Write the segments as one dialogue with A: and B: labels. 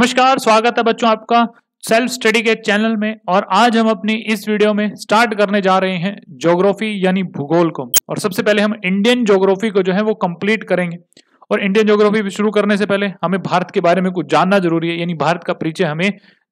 A: नमस्कार स्वागत है बच्चों आपका सेल्फ स्टडी के चैनल में और आज हम अपनी इस वीडियो में स्टार्ट करने जा रहे हैं ज्योग्राफी यानी भूगोल को और सबसे पहले हम इंडियन ज्योग्राफी को जो है वो कंप्लीट करेंगे और इंडियन ज्योग्राफी शुरू करने से पहले हमें भारत के बारे में कुछ जानना जरूरी है यानी भारत का परिचय हमें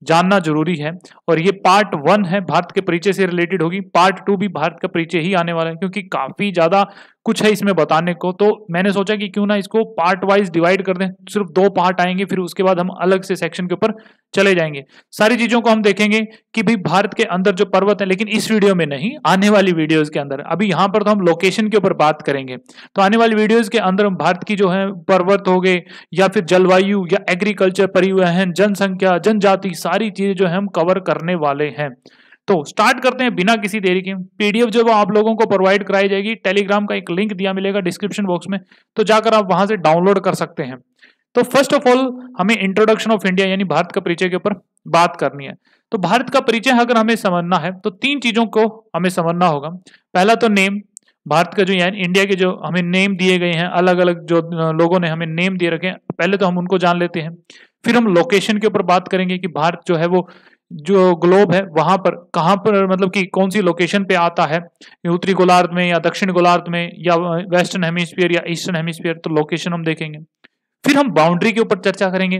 A: जानना जरूरी है और ये पार्ट वन है भारत के परिचय से रिलेटेड होगी पार्ट टू भी भारत का परिचय ही आने वाला है क्योंकि काफी ज्यादा कुछ है इसमें बताने को तो मैंने सोचा कि क्यों ना इसको पार्ट वाइज डिवाइड कर दें सिर्फ दो पार्ट आएंगे फिर उसके बाद हम अलग से सेक्शन के ऊपर चले जाएंगे सारी चीजों को हम देखेंगे कि भाई भारत के अंदर जो पर्वत है लेकिन इस वीडियो में नहीं आने वाली वीडियोज के अंदर अभी यहां पर तो हम लोकेशन के ऊपर बात करेंगे तो आने वाली वीडियोज के अंदर भारत की जो है पर्वत हो गए या फिर जलवायु या एग्रीकल्चर परिवहन जनसंख्या जनजाति सारी चीजें जो है हम कवर करने वाले हैं तो स्टार्ट करते हैं बिना किसी देरी के पीडीएफ जो आप लोगों को प्रोवाइड कराई जाएगी टेलीग्राम का एक लिंक दिया मिलेगा डिस्क्रिप्शन बॉक्स में तो जाकर आप वहां से डाउनलोड कर सकते हैं तो फर्स्ट ऑफ ऑल हमें इंट्रोडक्शन ऑफ इंडिया यानी भारत का परिचय के ऊपर बात करनी है तो भारत का परिचय अगर हमें समझना है तो तीन चीजों को हमें समझना होगा पहला तो नेम भारत का जो यानी इंडिया के जो हमें नेम दिए गए हैं अलग अलग जो लोगों ने हमें नेम दिए रखे हैं पहले तो हम उनको जान लेते हैं फिर हम लोकेशन के ऊपर बात करेंगे कि भारत जो है वो जो ग्लोब है वहां पर कहां पर मतलब कि कौन सी लोकेशन पे आता है उत्तरी गोलार्ध में या दक्षिण गोलार्ध में या वेस्टर्न हेमिस्फीयर या ईस्टर्न हेमिस्फीयर तो लोकेशन हम देखेंगे फिर हम बाउंड्री के ऊपर चर्चा करेंगे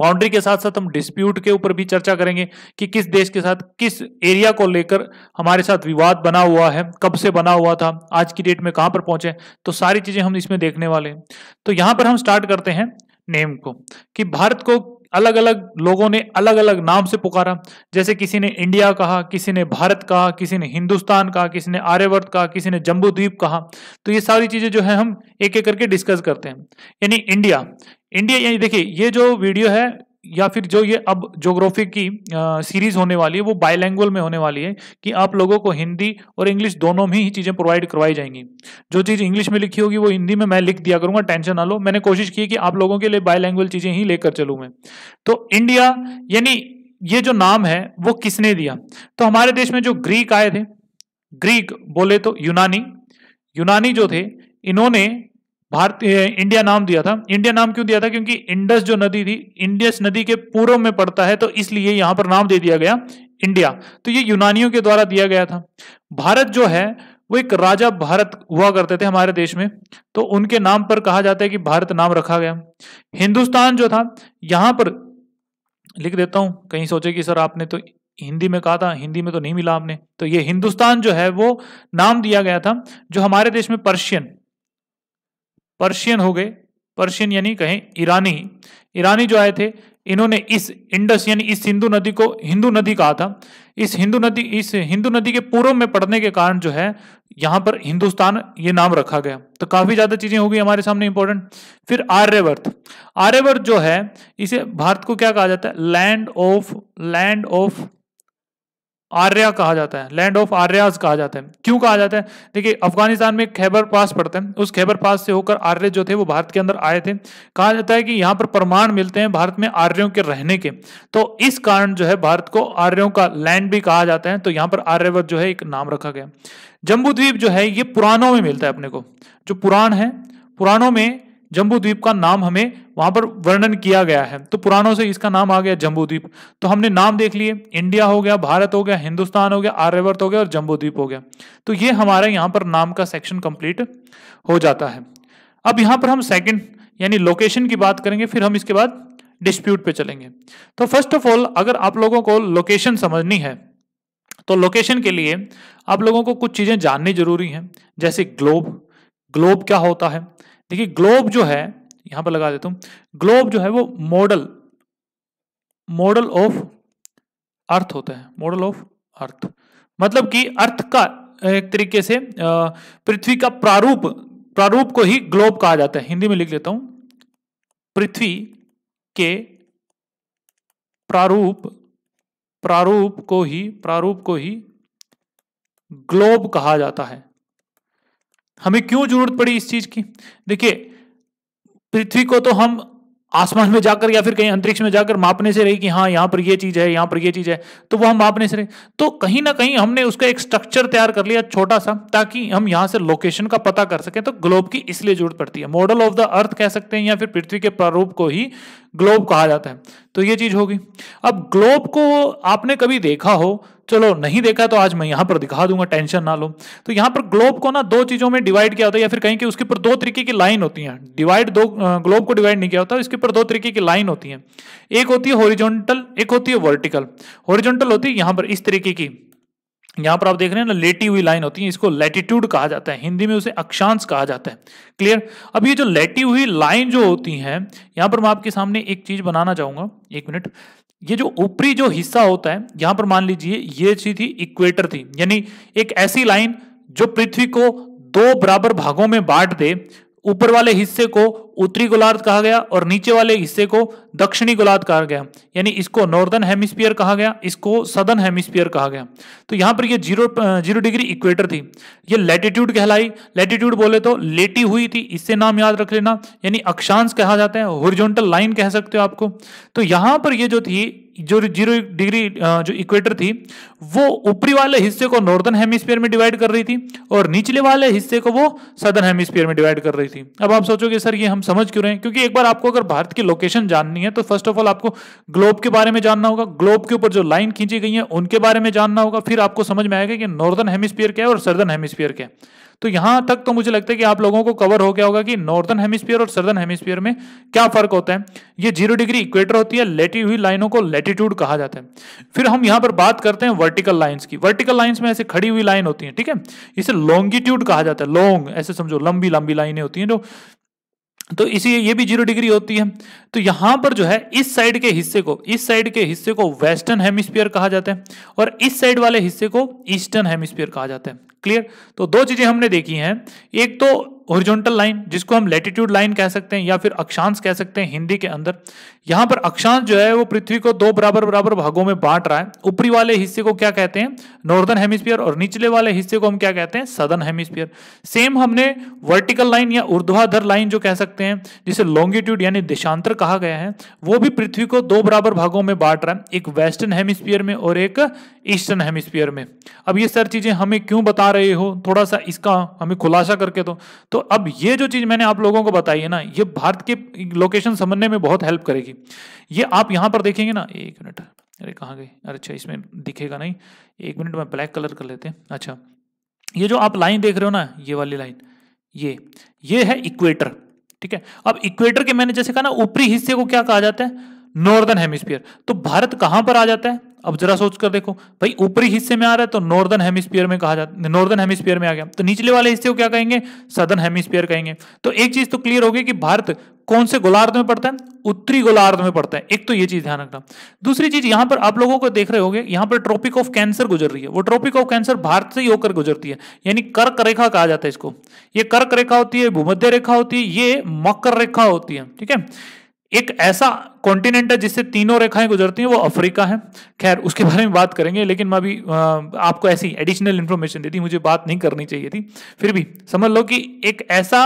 A: बाउंड्री के साथ साथ हम डिस्प्यूट के ऊपर भी चर्चा करेंगे कि किस देश के साथ किस एरिया को लेकर हमारे साथ विवाद बना हुआ है कब से बना हुआ था आज की डेट में कहां पर पहुंचे तो सारी चीजें हम इसमें देखने वाले हैं तो यहां पर हम स्टार्ट करते हैं नेम को कि भारत को अलग अलग लोगों ने अलग अलग नाम से पुकारा जैसे किसी ने इंडिया कहा किसी ने भारत कहा किसी ने हिंदुस्तान कहा किसी ने आर्यवर्त कहा किसी ने जम्बू द्वीप कहा तो ये सारी चीज़ें जो है हम एक एक करके डिस्कस करते हैं यानी इंडिया इंडिया यानी देखिए ये जो वीडियो है या फिर जो ये अब जोग्राफी की सीरीज होने वाली है वो बायलैंग्वल में होने वाली है कि आप लोगों को हिंदी और इंग्लिश दोनों में ही चीज़ें प्रोवाइड करवाई जाएंगी जो चीज़ इंग्लिश में लिखी होगी वो हिंदी में मैं लिख दिया करूँगा टेंशन ना लो मैंने कोशिश की कि आप लोगों के लिए बायलैंग्वल चीज़ें ही लेकर चलूँ मैं तो इंडिया यानी ये जो नाम है वो किसने दिया तो हमारे देश में जो ग्रीक आए थे ग्रीक बोले तो यूनानी यूनानी जो थे इन्होंने भारत इंडिया नाम दिया था इंडिया नाम क्यों दिया था क्योंकि इंडस जो नदी थी इंडियस नदी के पूर्व में पड़ता है तो इसलिए यहां पर नाम दे दिया गया इंडिया तो ये यूनानियों के द्वारा दिया गया था भारत जो है वो एक राजा भारत हुआ करते थे हमारे देश में तो उनके नाम पर कहा जाता है कि भारत नाम रखा गया हिंदुस्तान जो था यहां पर लिख देता हूं कहीं सोचे कि सर आपने तो हिंदी में कहा था हिंदी में तो नहीं मिला आपने तो ये हिंदुस्तान जो है वो नाम दिया गया था जो हमारे देश में पर्शियन पर्शियन हो गए पर्शियन यानी कहें ईरानी ईरानी जो आए थे इन्होंने इस इंडस यानी इस सिंधु नदी को हिंदू नदी कहा था इस हिंदू नदी इस हिंदू नदी के पूर्व में पड़ने के कारण जो है यहां पर हिंदुस्तान ये नाम रखा गया तो काफ़ी ज़्यादा चीज़ें होगी हमारे सामने इंपॉर्टेंट फिर आर्यवर्त आर्यवर्त जो है इसे भारत को क्या कहा जाता है land of land of Arya कहा जाता है लैंड ऑफ आर्याज कहा जाता है क्यों कहा जाता है देखिए अफगानिस्तान में खैबर पास पड़ता है उस खैबर पास से होकर आर्य जो थे वो भारत के अंदर आए थे कहा जाता है कि यहाँ पर प्रमाण मिलते हैं भारत में आर्यों के रहने के तो इस कारण जो है भारत को आर्यों का लैंड भी कहा जाता है तो यहाँ पर आर्यवत जो है एक नाम रखा गया जम्बू द्वीप जो है ये पुराणों में मिलता है अपने को जो पुराण है पुराणों में जम्बू द्वीप का नाम हमें वहां पर वर्णन किया गया है तो पुराणों से इसका नाम आ गया जम्बू द्वीप तो हमने नाम देख लिए इंडिया हो गया भारत हो गया हिंदुस्तान हो गया आर्यवर्त हो गया और जम्बू द्वीप हो गया तो ये हमारा यहाँ पर नाम का सेक्शन कंप्लीट हो जाता है अब यहाँ पर हम सेकेंड यानी लोकेशन की बात करेंगे फिर हम इसके बाद डिस्प्यूट पे चलेंगे तो फर्स्ट ऑफ ऑल अगर आप लोगों को लोकेशन समझनी है तो लोकेशन के लिए आप लोगों को कुछ चीज़ें जाननी जरूरी हैं जैसे ग्लोब ग्लोब क्या होता है देखिए ग्लोब जो है यहां पर लगा देता हूं ग्लोब जो है वो मॉडल मॉडल ऑफ अर्थ होता है मॉडल ऑफ अर्थ मतलब कि अर्थ का एक तरीके से पृथ्वी का प्रारूप प्रारूप को ही ग्लोब कहा जाता है हिंदी में लिख लेता हूं पृथ्वी के प्रारूप प्रारूप को ही प्रारूप को ही ग्लोब कहा जाता है हमें क्यों जरूरत पड़ी इस चीज की देखिए पृथ्वी को तो हम आसमान में जाकर या फिर कहीं अंतरिक्ष में जाकर मापने से रही कि हाँ यहाँ पर ये चीज है यहाँ पर ये चीज है तो वो हम मापने से रहे तो कहीं ना कहीं हमने उसका एक स्ट्रक्चर तैयार कर लिया छोटा सा ताकि हम यहाँ से लोकेशन का पता कर सकें तो ग्लोब की इसलिए जरूरत पड़ती है मॉडल ऑफ द अर्थ कह सकते हैं या फिर पृथ्वी के प्रारूप को ही ग्लोब कहा जाता है तो ये चीज होगी अब ग्लोब को आपने कभी देखा हो चलो नहीं देखा तो आज मैं यहां पर दिखा दूंगा टेंशन ना लो तो यहां पर ग्लोब को ना दो चीजों में डिवाइड किया होता है या फिर कहीं कि उसके ऊपर दो तरीके की लाइन होती है डिवाइड दो ग्लोब को डिवाइड नहीं किया होता इसके ऊपर दो तरीके की लाइन होती है एक होती है होरिजोनटल एक होती है वर्टिकल होरिजोनटल होती है यहां पर इस तरीके की यहाँ पर आप देख रहे हैं ना लेटी हुई लाइन होती है इसको लेटीट्यूड कहा जाता है हिंदी में उसे अक्षांश कहा जाता है क्लियर अब ये जो लेटी हुई लाइन जो होती है यहाँ पर मैं आपके सामने एक चीज बनाना चाहूंगा एक मिनट ये जो ऊपरी जो हिस्सा होता है यहाँ पर मान लीजिए ये चीज थी इक्वेटर थी यानी एक ऐसी लाइन जो पृथ्वी को दो बराबर भागों में बांट दे ऊपर वाले हिस्से को उत्तरी गोलार्ध कहा गया और नीचे वाले हिस्से को दक्षिणी गोलार्ध कहा गया यानी इसको नॉर्दर्न हेमिस्फीयर कहा गया इसको सदर्न हेमिस्फीयर कहा गया तो यहां पर ये जीरो जीरो डिग्री इक्वेटर थी ये लेटिट्यूड कहलाई लेटिट्यूड बोले तो लेटी हुई थी इससे नाम याद रख लेना यानी अक्षांश कहा जाता है होरिजोनटल लाइन कह सकते हो आपको तो यहां पर यह जो थी जो जीरो डिग्री जो इक्वेटर थी वो ऊपरी वाले हिस्से को नॉर्दर्न हेमिस्फीयर में डिवाइड कर रही थी और निचले वाले हिस्से को वो सदर्न हेमिस्फीयर में डिवाइड कर रही थी अब आप सोचोगे सर ये हम समझ क्यों रहे हैं क्योंकि एक बार आपको अगर भारत की लोकेशन जाननी है तो फर्स्ट ऑफ ऑल आपको ग्लोब के बारे में जानना होगा ग्लोब के ऊपर जो लाइन खींची गई है उनके बारे में जानना होगा फिर आपको समझ में आएगा कि नॉर्दर्न हेमिस्फीयर क्या है और सर्दर्न हेमिस्फीयर क्या है तो यहां तक तो मुझे लगता है कि आप लोगों को कवर हो गया होगा कि नॉर्दर्न हेमिस्फीयर और सर्दर्न हेमिस्फीयर में क्या फर्क होता है ये जीरो डिग्री इक्वेटर होती है लेटी हुई लाइनों को लेटीट्यूड कहा जाता है फिर हम यहां पर बात करते हैं वर्टिकल लाइंस की वर्टिकल लाइंस में ऐसे खड़ी हुई लाइन होती है ठीक है इसे लॉन्गिट्यूड कहा जाता है लॉन्ग ऐसे समझो लंबी लंबी लाइने होती है जो तो इसी ये भी जीरो डिग्री होती है तो यहां पर जो है इस साइड के हिस्से को इस साइड के हिस्से को वेस्टर्न हेमिस्फीयर कहा जाता है और इस साइड वाले हिस्से को ईस्टर्न हेमिस्फीयर कहा जाता है क्लियर तो दो चीजें हमने देखी हैं एक तो ओरिजोनटल लाइन जिसको हम लेटीट्यूड लाइन कह सकते हैं या फिर अक्षांश कह सकते हैं हिंदी के अंदर यहां पर अक्षांश जो है वो पृथ्वी को दो बराबर बराबर भागों में बांट रहा है ऊपरी वाले हिस्से को क्या कहते हैं नॉर्दर्न हेमिस्फीयर और निचले वाले हिस्से को हम क्या कहते हैं सदर्न हेमिस्फीयर सेम हमने वर्टिकल लाइन या ऊर्ध्वाधर लाइन जो कह सकते हैं जिसे लॉन्गिट्यूड यानी देशांतर कहा गया है वो भी पृथ्वी को दो बराबर भागों में बांट रहा है एक वेस्टर्न हेमिस्फीयर में और एक ईस्टर्न हेमिस्फीयर में अब ये सर चीजें हमें क्यों बता रहे हो थोड़ा सा इसका हमें खुलासा करके दो तो तो अब ये जो चीज मैंने आप लोगों को बताई है ना ये भारत के लोकेशन समझने में बहुत हेल्प करेगी ये आप यहां पर देखेंगे ना एक मिनट अरे कहाँ गए अरे अच्छा इसमें दिखेगा नहीं एक मिनट में ब्लैक कलर कर लेते हैं अच्छा ये जो आप लाइन देख रहे हो ना ये वाली लाइन ये ये है इक्वेटर ठीक है अब इक्वेटर के मैंने जैसे कहा ना ऊपरी हिस्से को क्या कहा जाता है नॉर्दर्न हेमिस्फीयर तो भारत कहां पर आ जाता है अब जरा सोच कर देखो भाई ऊपरी हिस्से में आ रहा है तो नॉर्दर्न हेमिस्फीयर में कहा जाता है नॉर्दर्न हेमिस्फीयर में आ गया तो निचले वाले हिस्से को क्या कहेंगे सदर्न हेमिस्फीयर कहेंगे तो एक चीज तो क्लियर होगी कि भारत कौन से गोलार्ध में पड़ता है उत्तरी गोलार्ध में पड़ता है एक तो ये चीज ध्यान रखना दूसरी चीज यहां पर आप लोगों को देख रहे होंगे यहां पर ट्रॉपिक ऑफ कैंसर गुजर रही है वो ट्रॉपिक ऑफ कैंसर भारत से ही होकर गुजरती है यानी कर्क रेखा कहा जाता है इसको ये कर्क रेखा होती है भूमध्य रेखा होती है ये मकर रेखा होती है ठीक है एक ऐसा कॉन्टिनेंट है जिससे तीनों रेखाएं गुजरती हैं वो अफ्रीका है खैर उसके बारे में बात करेंगे लेकिन मैं अभी आपको ऐसी एडिशनल इन्फॉर्मेशन दी मुझे बात नहीं करनी चाहिए थी फिर भी समझ लो कि एक ऐसा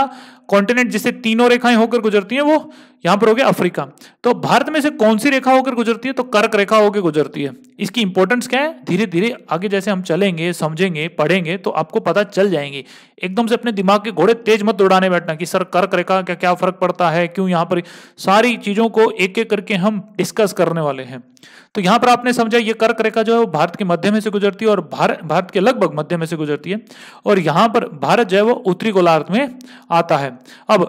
A: कॉन्टिनेंट जिससे तीनों रेखाएं होकर गुजरती हैं वो यहां पर हो गया अफ्रीका तो भारत में से कौन सी रेखा होकर गुजरती है तो कर्क रेखा होकर गुजरती है इसकी इंपॉर्टेंस क्या है धीरे धीरे आगे जैसे हम चलेंगे समझेंगे पढ़ेंगे तो आपको पता चल जाएंगे एकदम से अपने दिमाग के घोड़े तेज मत उड़ाने बैठना कि सर कर्क रेखा का क्या फर्क पड़ता है क्यों यहां पर सारी चीजों को एक एक करके हम डिस्कस करने वाले हैं तो यहां पर आपने समझा ये कर्क रेखा जो है वो भारत के मध्य में से गुजरती है और भारत भारत के लगभग मध्य में से गुजरती है और यहां पर भारत जो है वो उत्तरी गोलार्ध में आता है अब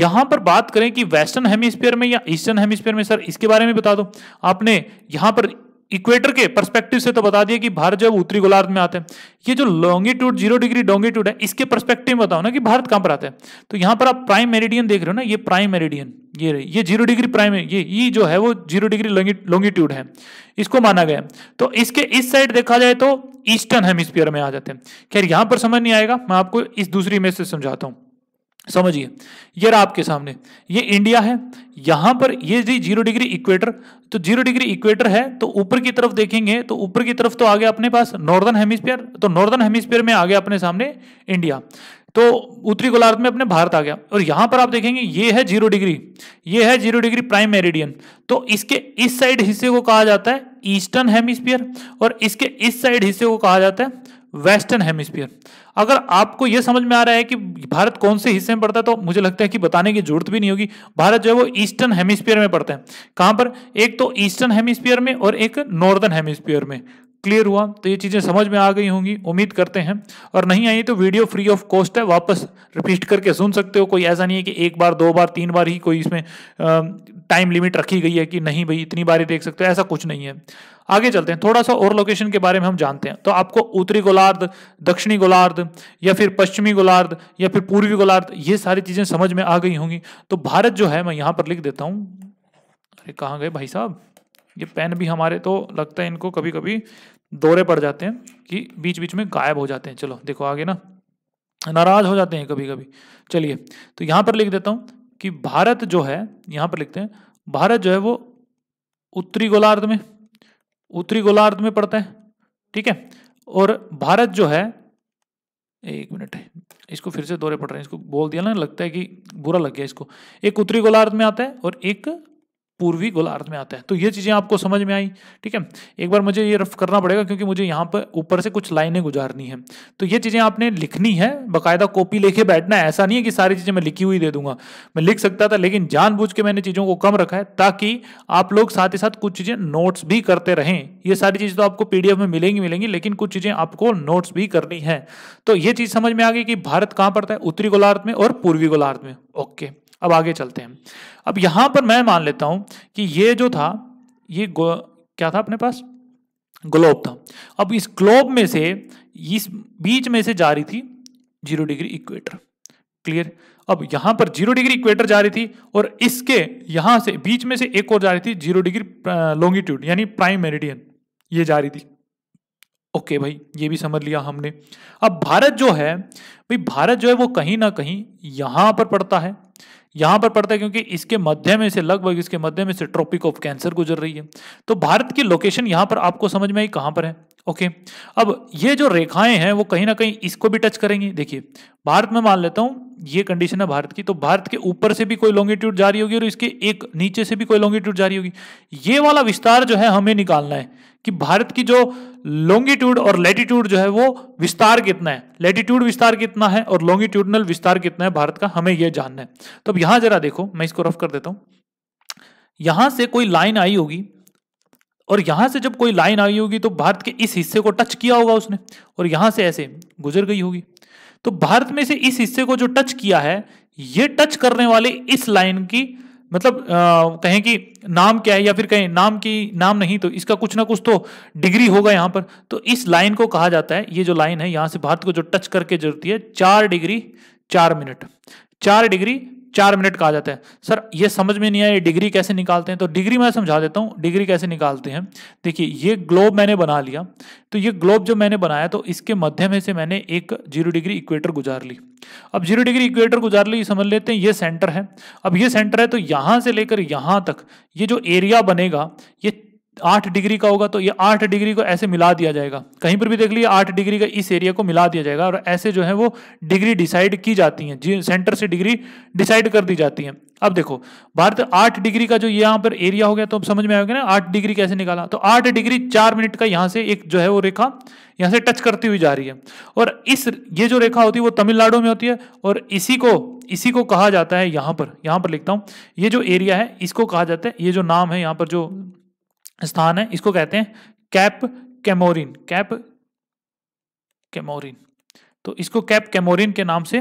A: यहां पर बात करें कि वेस्टर्न हेमिस्फीयर में या ईस्टर्न हेमिस्फीयर में सर इसके बारे में बता दो आपने यहां पर इक्वेटर के परस्पेक्टिव से तो बता दिया कि भारत जब उत्तरी गोलार्ध में आते हैं ये जो लॉन्गिट्यूड जीरो डिग्री डोंगिट्यूड है इसके परस्पेक्टिव में बताओ ना कि भारत कहां पर आते हैं तो यहां पर आप प्राइम मेरिडियन देख रहे हो ना ये प्राइम मेरिडियन ये ये जीरो डिग्री प्राइम है ये ई जो है वो जीरो डिग्री लॉन्गिट्यूड है इसको माना गया तो इसके इस साइड देखा जाए तो ईस्टर्न हेमिस्फीयर में आ जाते हैं खैर यहां पर समझ नहीं आएगा मैं आपको इस दूसरी इमेज से समझाता हूं समझिए ये रहा आपके सामने ये इंडिया है यहां पर ये जी जीरो डिग्री इक्वेटर तो जीरो डिग्री इक्वेटर है तो ऊपर की तरफ देखेंगे तो ऊपर की तरफ तो आ गया अपने पास नॉर्दर्न हेमिस्फीयर तो नॉर्दर्न हेमिस्फीयर में आ गया अपने सामने इंडिया तो उत्तरी गोलार्ध में अपने भारत आ गया और यहां पर आप देखेंगे ये है जीरो डिग्री ये है जीरो डिग्री प्राइम मेरिडियन तो इसके इस साइड हिस्से को कहा जाता है ईस्टर्न हेमिस्फीयर और इसके इस साइड हिस्से को कहा जाता है वेस्टर्न हेमिस्फीयर अगर आपको यह समझ में आ रहा है कि भारत कौन से हिस्से में पड़ता है तो मुझे लगता है कि बताने की जरूरत भी नहीं होगी भारत जो है वो ईस्टर्न हेमिस्फीयर में पड़ता है कहां पर एक तो ईस्टर्न हेमिस्फीयर में और एक नॉर्दर्न हेमिस्फीयर में क्लियर हुआ तो ये चीज़ें समझ में आ गई होंगी उम्मीद करते हैं और नहीं आई तो वीडियो फ्री ऑफ कॉस्ट है वापस रिपीट करके सुन सकते हो कोई ऐसा नहीं है कि एक बार दो बार तीन बार ही कोई इसमें टाइम लिमिट रखी गई है कि नहीं भाई इतनी बार ही देख सकते हो ऐसा कुछ नहीं है आगे चलते हैं थोड़ा सा और लोकेशन के बारे में हम जानते हैं तो आपको उत्तरी गोलार्ध दक्षिणी गोलार्ध या फिर पश्चिमी गोलार्ध या फिर पूर्वी गोलार्ध ये सारी चीज़ें समझ में आ गई होंगी तो भारत जो है मैं यहाँ पर लिख देता हूँ अरे कहाँ गए भाई साहब ये पेन भी हमारे तो लगता है इनको कभी कभी दौरे पड़ जाते हैं कि बीच बीच में गायब हो जाते हैं चलो देखो आगे ना नाराज हो जाते हैं कभी कभी चलिए तो यहां पर लिख देता हूँ कि भारत जो है यहां पर लिखते हैं भारत जो है वो उत्तरी गोलार्ध में उत्तरी गोलार्ध में पड़ता है ठीक है और भारत जो है एक मिनट है इसको फिर से दौरे पड़ रहे हैं इसको बोल दिया ना लगता है कि बुरा लग गया इसको एक उत्तरी गोलार्ध में आता है और एक पूर्वी गोलार्ध में आता है तो ये चीज़ें आपको समझ में आई ठीक है एक बार मुझे ये रफ करना पड़ेगा क्योंकि मुझे यहाँ पर ऊपर से कुछ लाइनें गुजारनी है तो ये चीज़ें आपने लिखनी है बाकायदा कॉपी लेके बैठना है ऐसा नहीं है कि सारी चीज़ें मैं लिखी हुई दे दूंगा मैं लिख सकता था लेकिन जानबूझ के मैंने चीज़ों को कम रखा है ताकि आप लोग साथ ही साथ कुछ चीज़ें नोट्स भी करते रहें ये सारी चीज़ें तो आपको पी में मिलेंगी मिलेंगी लेकिन कुछ चीज़ें आपको नोट्स भी करनी है तो ये चीज़ समझ में आ गई कि भारत कहाँ पड़ता है उत्तरी गोलार्थ में और पूर्वी गोलार्थ में ओके अब आगे चलते हैं अब यहाँ पर मैं मान लेता हूँ कि ये जो था ये क्या था अपने पास ग्लोब था अब इस ग्लोब में से इस बीच में से जा रही थी जीरो डिग्री इक्वेटर क्लियर अब यहां पर जीरो डिग्री इक्वेटर जा रही थी और इसके यहां से बीच में से एक और जा रही थी जीरो डिग्री लॉन्गिट्यूड यानी प्राइम मेरिडियन ये जा रही थी ओके भाई ये भी समझ लिया हमने अब भारत जो है भाई भारत जो है वो कहीं ना कहीं यहां पर पड़ता है यहां पर पड़ता है क्योंकि इसके मध्य में से लगभग इसके मध्य में से ट्रॉपिक ऑफ कैंसर गुजर रही है तो भारत की लोकेशन यहां पर आपको समझ में आई कहां पर है ओके अब ये जो रेखाएं हैं वो कहीं ना कहीं इसको भी टच करेंगी देखिए भारत में मान लेता हूं ये कंडीशन है भारत की तो भारत के ऊपर से भी कोई लॉन्गिट्यूड जारी होगी और इसके एक नीचे से भी कोई लॉन्गिट्यूड जारी होगी ये वाला विस्तार जो है हमें निकालना है कि भारत की जो लॉन्गिट्यूड और लेटीट्यूड जो है वो विस्तार कितना है लेटीट्यूड विस्तार कितना है और लॉन्गिट्यूडनल विस्तार कितना है भारत का हमें यह जानना है तो अब यहां जरा देखो मैं इसको रफ कर देता हूं यहां से कोई लाइन आई होगी और यहां से जब कोई लाइन आई होगी तो भारत के इस हिस्से को टच किया होगा उसने और यहां से ऐसे गुजर गई होगी तो भारत में से इस हिस्से को जो टच किया है ये टच करने वाले इस लाइन की मतलब आ, कहें कि नाम क्या है या फिर कहें नाम की नाम नहीं तो इसका कुछ ना कुछ तो डिग्री होगा यहां पर तो इस लाइन को कहा जाता है ये जो लाइन है यहां से भारत को जो टच करके जरूरत है चार डिग्री चार मिनट चार डिग्री चार मिनट कहा जाता है सर ये समझ में नहीं आया डिग्री कैसे निकालते हैं तो डिग्री मैं समझा देता हूँ डिग्री कैसे निकालते हैं देखिए ये ग्लोब मैंने बना लिया तो ये ग्लोब जब मैंने बनाया तो इसके मध्य में से मैंने एक जीरो डिग्री इक्वेटर गुजार ली अब जीरो डिग्री इक्वेटर गुजार ली समझ लेते हैं ये सेंटर है अब ये सेंटर है तो यहाँ से लेकर यहाँ तक ये जो एरिया बनेगा ये आठ डिग्री का होगा तो ये आठ डिग्री को ऐसे मिला दिया जाएगा कहीं पर भी देख लीजिए आठ डिग्री का इस एरिया को मिला दिया जाएगा और ऐसे जो है वो डिग्री डिसाइड की जाती हैं जी सेंटर से डिग्री डिसाइड कर दी जाती है अब देखो भारत आठ डिग्री का जो यहाँ पर एरिया हो गया तो अब समझ में आएगा ना आठ डिग्री कैसे निकाला तो आठ डिग्री चार मिनट का यहाँ से एक जो है वो रेखा यहाँ से टच करती हुई जा रही है और इस ये जो रेखा होती है वो तमिलनाडु में होती है और इसी को इसी को कहा जाता है यहाँ पर यहाँ पर लिखता हूँ ये जो एरिया है इसको कहा जाता है ये जो नाम है यहाँ पर जो स्थान है इसको कहते हैं कैप कैमोरिन कैप कैमोरिन तो इसको कैप कैमोरिन के नाम से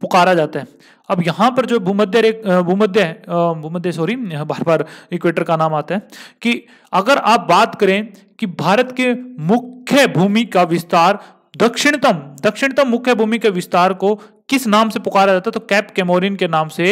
A: पुकारा जाता है अब यहाँ पर जो भूमध्य रेख भूमध्य भूमध्य सॉरी बार बार इक्वेटर का नाम आता है कि अगर आप बात करें कि भारत के मुख्य भूमि का विस्तार दक्षिणतम दक्षिणतम मुख्य भूमि के विस्तार को किस नाम से पुकारा जाता है तो कैप कैमोरिन के नाम से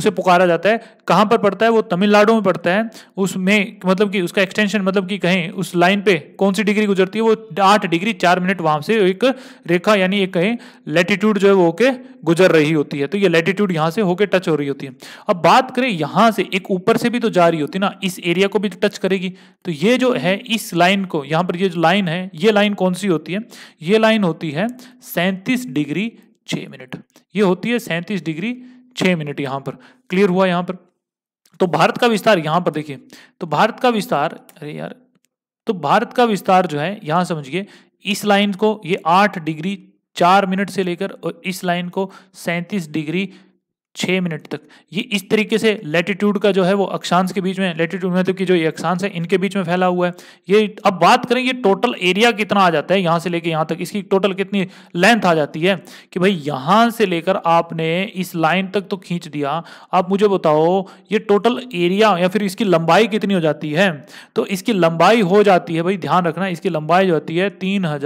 A: उसे पुकारा जाता है कहाँ पर पड़ता है वो तमिलनाडु में पड़ता है उसमें मतलब कि उसका एक्सटेंशन मतलब कि कहें उस लाइन पे कौन सी डिग्री गुजरती है वो आठ डिग्री चार मिनट वहाँ से एक रेखा यानी एक कहें लेटीट्यूड जो है वो होके गुजर रही होती है तो ये लेटीट्यूड यहाँ से होके टच हो रही होती है अब बात करें यहाँ से एक ऊपर से भी तो जा रही होती है ना इस एरिया को भी टच तो करेगी तो ये जो है इस लाइन को यहाँ पर ये जो लाइन है ये लाइन कौन सी होती है ये लाइन होती है सैंतीस डिग्री छ मिनट ये होती है सैंतीस डिग्री छ मिनट यहाँ पर क्लियर हुआ यहाँ पर तो भारत का विस्तार यहाँ पर देखिए तो भारत का विस्तार अरे यार तो भारत का विस्तार जो है यहाँ समझिए इस लाइन को ये आठ डिग्री चार मिनट से लेकर और इस लाइन को सैंतीस डिग्री छः मिनट तक ये इस तरीके से लेटीट्यूड का जो है वो अक्षांश के बीच में लेटीट्यूड मतलब कि जो ये अक्षांश है इनके बीच में फैला हुआ है ये अब बात करें ये टोटल एरिया कितना आ जाता है यहाँ से लेके यहाँ तक इसकी टोटल कितनी लेंथ आ जाती है कि भाई यहाँ से लेकर आपने इस लाइन तक तो खींच दिया आप मुझे बताओ ये टोटल एरिया या फिर इसकी लंबाई कितनी हो जाती है तो इसकी लंबाई हो जाती है भाई ध्यान रखना इसकी लंबाई जो होती है तीन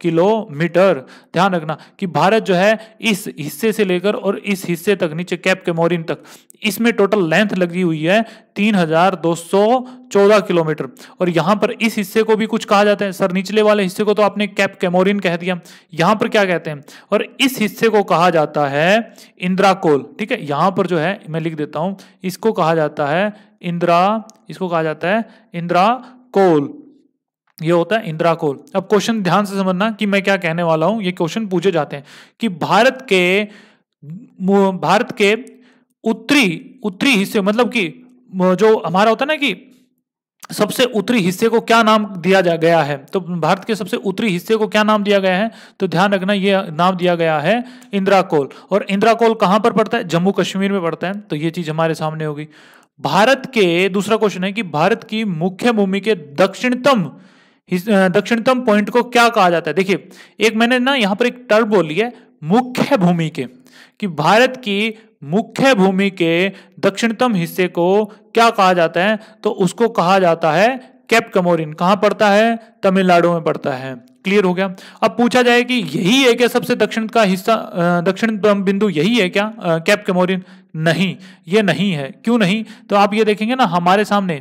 A: किलोमीटर ध्यान रखना कि भारत जो है इस हिस्से से लेकर और इस हिस्से तक नीचे कैप के मोरिन तक इसमें टोटल लेंथ लगी हुई है तीन हजार दो सौ चौदह किलोमीटर और यहां पर इस हिस्से को भी कुछ कहा जाता है सर निचले वाले हिस्से को तो आपने कैप कैमोरिन कह दिया यहां पर क्या कहते हैं और इस हिस्से को कहा जाता है इंद्राकोल ठीक है यहां पर जो है मैं लिख देता हूं इसको कहा जाता है इंदिरा इसको कहा जाता है इंदिरा कोल ये होता है इंदिरा कोल अब क्वेश्चन ध्यान से समझना कि मैं क्या कहने वाला हूं ये क्वेश्चन पूछे जाते हैं कि भारत के भारत के उत्तरी उत्तरी हिस्से मतलब कि जो हमारा होता है ना कि सबसे उत्तरी हिस्से को क्या नाम दिया जा गया है तो भारत के सबसे उत्तरी हिस्से को क्या नाम दिया गया है तो ध्यान रखना ये नाम दिया गया है इंदिरा कोल और इंदिरा कोल कहां पर पड़ता है जम्मू कश्मीर में पड़ता है तो ये चीज हमारे सामने होगी भारत के दूसरा क्वेश्चन है कि भारत की मुख्य भूमि के दक्षिणतम दक्षिणतम पॉइंट को क्या कहा जाता है देखिए एक मैंने ना यहाँ पर एक टर्म बोली है मुख्य भूमि के कि भारत की मुख्य भूमि के दक्षिणतम हिस्से को क्या कहा जाता है तो उसको कहा जाता है कैप कमोरिन कहाँ पड़ता है तमिलनाडु में पड़ता है क्लियर हो गया अब पूछा जाए कि यही है क्या सबसे दक्षिण का हिस्सा दक्षिण बिंदु यही है क्या कैप कमोरिन नहीं ये नहीं है क्यों नहीं तो आप ये देखेंगे ना हमारे सामने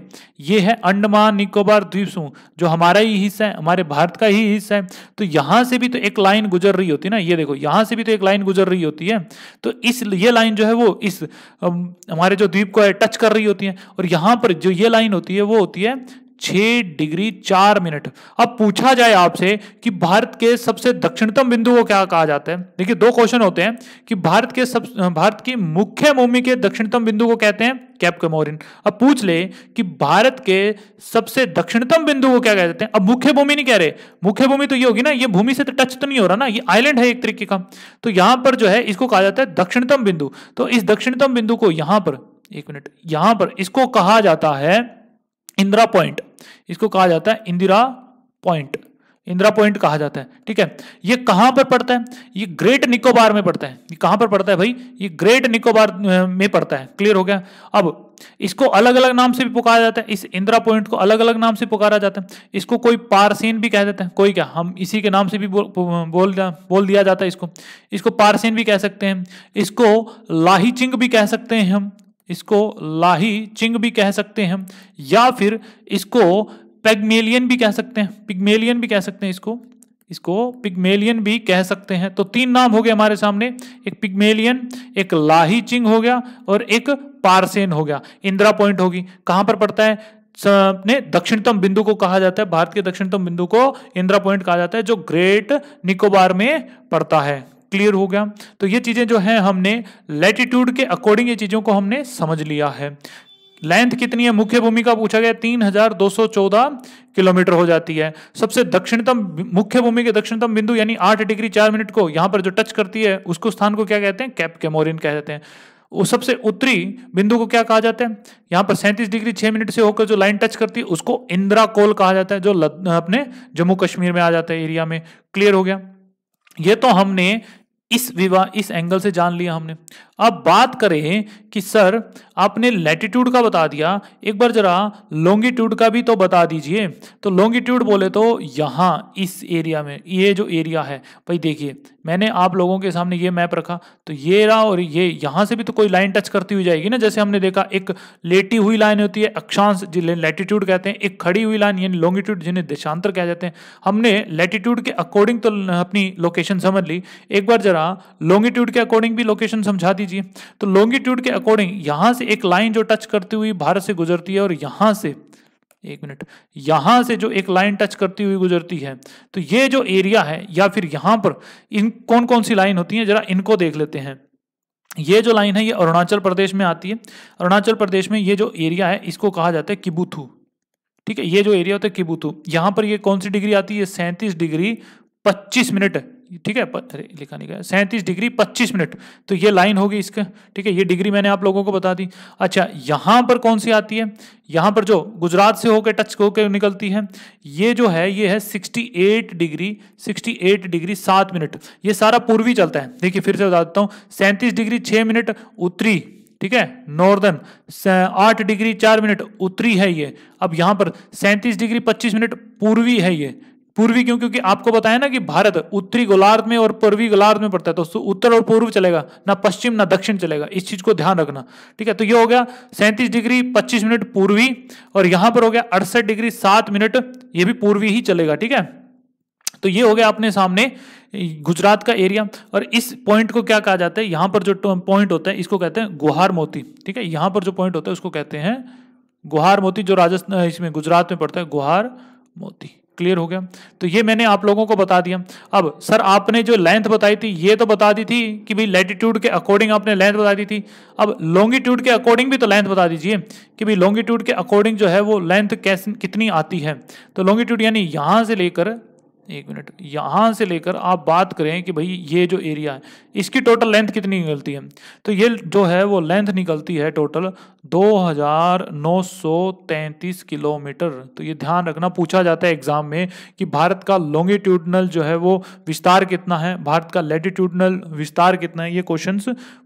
A: ये है अंडमान निकोबार द्वीप समूह जो हमारा ही हिस्सा है हमारे भारत का ही हिस्सा है तो यहाँ से भी तो एक लाइन गुजर रही होती है ना ये देखो यहाँ से भी तो एक लाइन गुजर रही होती है तो इस ये लाइन जो है वो इस हमारे जो द्वीप को है टच कर रही होती है और यहाँ पर जो ये लाइन होती है वो होती है छह डिग्री चार मिनट अब पूछा जाए आपसे कि भारत के सबसे दक्षिणतम बिंदु को क्या कहा जाता है देखिए दो क्वेश्चन होते हैं कि भारत के सब भारत की मुख्य भूमि के दक्षिणतम बिंदु को कहते हैं कैप कमोरिन अब पूछ ले कि भारत के सबसे दक्षिणतम बिंदु को क्या कह देते हैं अब मुख्य भूमि नहीं कह रहे मुख्य भूमि तो ये होगी ना ये भूमि से तो टच तो नहीं हो रहा ना ये आइलैंड है एक तरीके का तो यहां पर जो है इसको कहा जाता है दक्षिणतम बिंदु तो इस दक्षिणतम बिंदु को यहां पर एक मिनट यहां पर इसको कहा जाता है इंदिरा पॉइंट इसको कहा जाता है इंदिरा पॉइंट इंदिरा पॉइंट कहा जाता है ठीक है ये कहाँ पर पड़ता है ये ग्रेट निकोबार में पड़ता है ये कहाँ पर पड़ता है भाई ये ग्रेट निकोबार में पड़ता है क्लियर हो गया अब इसको अलग अलग नाम से भी पुकारा जाता है इस इंदिरा पॉइंट को अलग अलग नाम से पुकारा जाता है इसको कोई पारसेन भी कह देते हैं कोई क्या हम इसी के नाम से भी बोल बोल बोल दिया जाता है इसको इसको पारसेन भी कह सकते हैं इसको लाहीचिंग भी कह सकते हैं हम इसको लाही चिंग भी कह सकते हैं या फिर इसको पेगमेलियन भी कह सकते हैं पिगमेलियन भी कह सकते हैं इसको इसको पिगमेलियन भी कह सकते हैं तो तीन नाम हो गए हमारे सामने एक पिगमेलियन एक लाही चिंग हो गया और एक पारसेन हो गया इंदिरा पॉइंट होगी कहाँ पर पड़ता है अपने दक्षिणतम बिंदु को कहा जाता है भारत के दक्षिणतम बिंदु को इंदिरा पॉइंट कहा जाता है जो ग्रेट निकोबार में पड़ता है क्लियर हो गया तो ये चीज़ें जो है हमने लेटिट्यूड के अकॉर्डिंग ये चीज़ों को हमने समझ लिया है लेंथ कितनी है मुख्य भूमि का पूछा गया तीन हजार दो सौ चौदह किलोमीटर हो जाती है सबसे दक्षिणतम मुख्य भूमि के दक्षिणतम बिंदु यानी आठ डिग्री चार मिनट को यहां पर जो टच करती है उसको स्थान को क्या कहते हैं कैप कैमोरिन कह जाते हैं वो सबसे उत्तरी बिंदु को क्या कहा जाता है यहां पर सैंतीस डिग्री छः मिनट से होकर जो लाइन टच करती है उसको इंदिरा कोल कहा जाता है जो अपने जम्मू कश्मीर में आ जाता है एरिया में क्लियर हो गया ये तो हमने इस विवाह इस एंगल से जान लिया हमने अब बात करें कि सर आपने लेटीट्यूड का बता दिया एक बार जरा लॉन्गिट्यूड का भी तो बता दीजिए तो लॉन्गिट्यूड बोले तो यहाँ इस एरिया में ये जो एरिया है भाई देखिए मैंने आप लोगों के सामने ये मैप रखा तो ये रहा और ये यहाँ से भी तो कोई लाइन टच करती हुई जाएगी ना जैसे हमने देखा एक लेटी हुई लाइन होती है अक्षांश जिन्हें लेटिट्यूड कहते हैं एक खड़ी हुई लाइन यानी लॉन्गिट्यूड जिन्हें देशांतर कह जाते हैं हमने लेटिट्यूड के अकॉर्डिंग तो अपनी लोकेशन समझ ली एक बार जरा लॉन्गिट्यूड के अकॉर्डिंग भी लोकेशन समझा दी लीजिए तो लॉन्गिट्यूड के अकॉर्डिंग यहां से एक लाइन जो टच करती हुई भारत से गुजरती है और यहां से एक मिनट यहां से जो एक लाइन टच करती हुई गुजरती है तो ये जो एरिया है या फिर यहां पर इन कौन कौन सी लाइन होती है जरा इनको देख लेते हैं ये जो लाइन है ये अरुणाचल प्रदेश में आती है अरुणाचल प्रदेश में ये जो एरिया है इसको कहा जाता है किबूथू ठीक है ये जो एरिया होता है किबूथू यहां पर ये कौन सी डिग्री आती है सैंतीस डिग्री पच्चीस मिनट ठीक है अरे लिखा नहीं गया सैंतीस डिग्री पच्चीस मिनट तो ये लाइन होगी इसके ठीक है ये डिग्री मैंने आप लोगों को बता दी अच्छा यहाँ पर कौन सी आती है यहाँ पर जो गुजरात से होकर टच होकर निकलती है ये जो है ये है sixty eight degree sixty eight degree सात मिनट ये सारा पूर्वी चलता है देखिए फिर से बता देता हूँ सैंतीस डिग्री छः मिनट उत्तरी ठीक है नॉर्दर्न आठ डिग्री चार मिनट उत्तरी है ये अब यहाँ पर सैंतीस डिग्री पच्चीस मिनट पूर्वी है ये पूर्वी क्यों क्योंकि आपको बताया ना कि भारत उत्तरी गोलार्ध में और पूर्वी गोलार्ध में पड़ता है तो उत्तर और पूर्व चलेगा ना पश्चिम ना दक्षिण चलेगा इस चीज को ध्यान रखना ठीक है तो ये हो गया सैंतीस डिग्री पच्चीस मिनट पूर्वी और यहां पर हो गया अड़सठ डिग्री सात मिनट ये भी पूर्वी ही चलेगा ठीक है तो ये हो गया अपने सामने गुजरात का एरिया और इस पॉइंट को क्या कहा जाता है यहां पर जो पॉइंट होता है इसको कहते हैं गुहार मोती ठीक है यहां पर जो पॉइंट होता है उसको कहते हैं गुहार मोती जो राजस्थान इसमें गुजरात में पड़ता है गुहार मोती क्लियर हो गया तो ये मैंने आप लोगों को बता दिया अब सर आपने जो लेंथ बताई थी ये तो बता दी थी कि भाई लेटीट्यूड के अकॉर्डिंग आपने लेंथ बता दी थी अब लॉन्गिट्यूड के अकॉर्डिंग भी तो लेंथ बता दीजिए कि भाई लॉन्गिट्यूड के अकॉर्डिंग जो है वो लेंथ कैसे कितनी आती है तो लॉन्गिट्यूड यानी यहाँ से लेकर एक मिनट यहाँ से लेकर आप बात करें कि भाई ये जो एरिया है इसकी टोटल लेंथ कितनी निकलती है तो ये जो है वो लेंथ निकलती है टोटल 2933 किलोमीटर तो ये ध्यान रखना पूछा जाता है एग्जाम में कि भारत का लॉन्गिट्यूडनल जो है वो विस्तार कितना है भारत का लेटिट्यूडनल विस्तार कितना है ये क्वेश्चन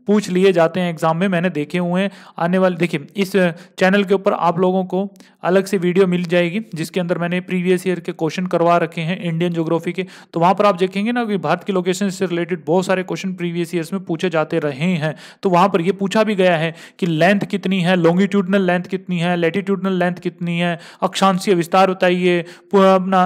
A: पूछ लिए जाते हैं एग्जाम में मैंने देखे हुए हैं आने वाले देखिए इस चैनल के ऊपर आप लोगों को अलग से वीडियो मिल जाएगी जिसके अंदर मैंने प्रीवियस ईयर के क्वेश्चन करवा रखे हैं इंडियन ज्योग्राफी के तो वहाँ पर आप देखेंगे ना कि भारत की लोकेशन से रिलेटेड बहुत सारे क्वेश्चन प्रीवियस ईयर में पूछे जाते रहे हैं तो वहाँ पर यह पूछा भी गया है कि लेंथ कितनी है लॉन्गिट्यूडनल लेंथ कितनी है लेटीट्यूडनल लेंथ कितनी है अक्षांशीय विस्तार बताइए अपना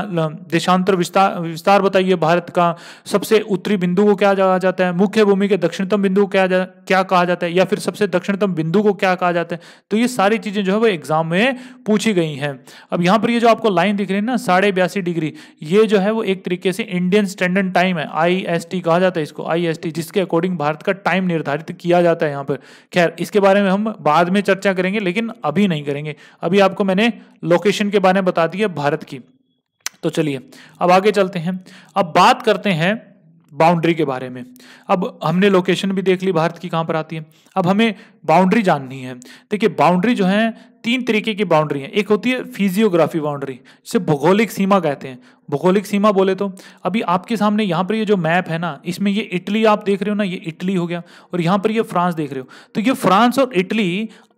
A: देशांतर विस्तार विस्तार बताइए भारत का सबसे उत्तरी बिंदु को क्या जाता है मुख्य भूमि के दक्षिणतम बिंदु को क्या क्या कहा जाता है या फिर सबसे दक्षिणतम बिंदु को क्या कहा जाता है तो ये सारी चीज़ें जो है वो एग्जाम में पूछी गई हैं अब यहाँ पर ये जो आपको लाइन दिख रही है ना साढ़े बयासी डिग्री ये जो है वो एक तरीके से इंडियन स्टैंडर्ड टाइम है आई कहा जाता है इसको आई जिसके अकॉर्डिंग भारत का टाइम निर्धारित किया जाता है यहाँ पर खैर इसके बारे में हम बाद में चर्चा करेंगे लेकिन अभी नहीं करेंगे अभी आपको मैंने लोकेशन के बारे में बता दी भारत की तो चलिए अब आगे चलते हैं अब बात करते हैं बाउंड्री के बारे में अब हमने लोकेशन भी देख ली भारत की कहाँ पर आती है अब हमें बाउंड्री जाननी है देखिए बाउंड्री जो है तीन तरीके की बाउंड्री है एक होती है फिजियोग्राफी बाउंड्री जिसे भौगोलिक सीमा कहते हैं भौगोलिक सीमा बोले तो अभी आपके सामने यहाँ पर ये यह जो मैप है ना इसमें ये इटली आप देख रहे हो ना ये इटली हो गया और यहाँ पर ये यह फ्रांस देख रहे हो तो ये फ्रांस और इटली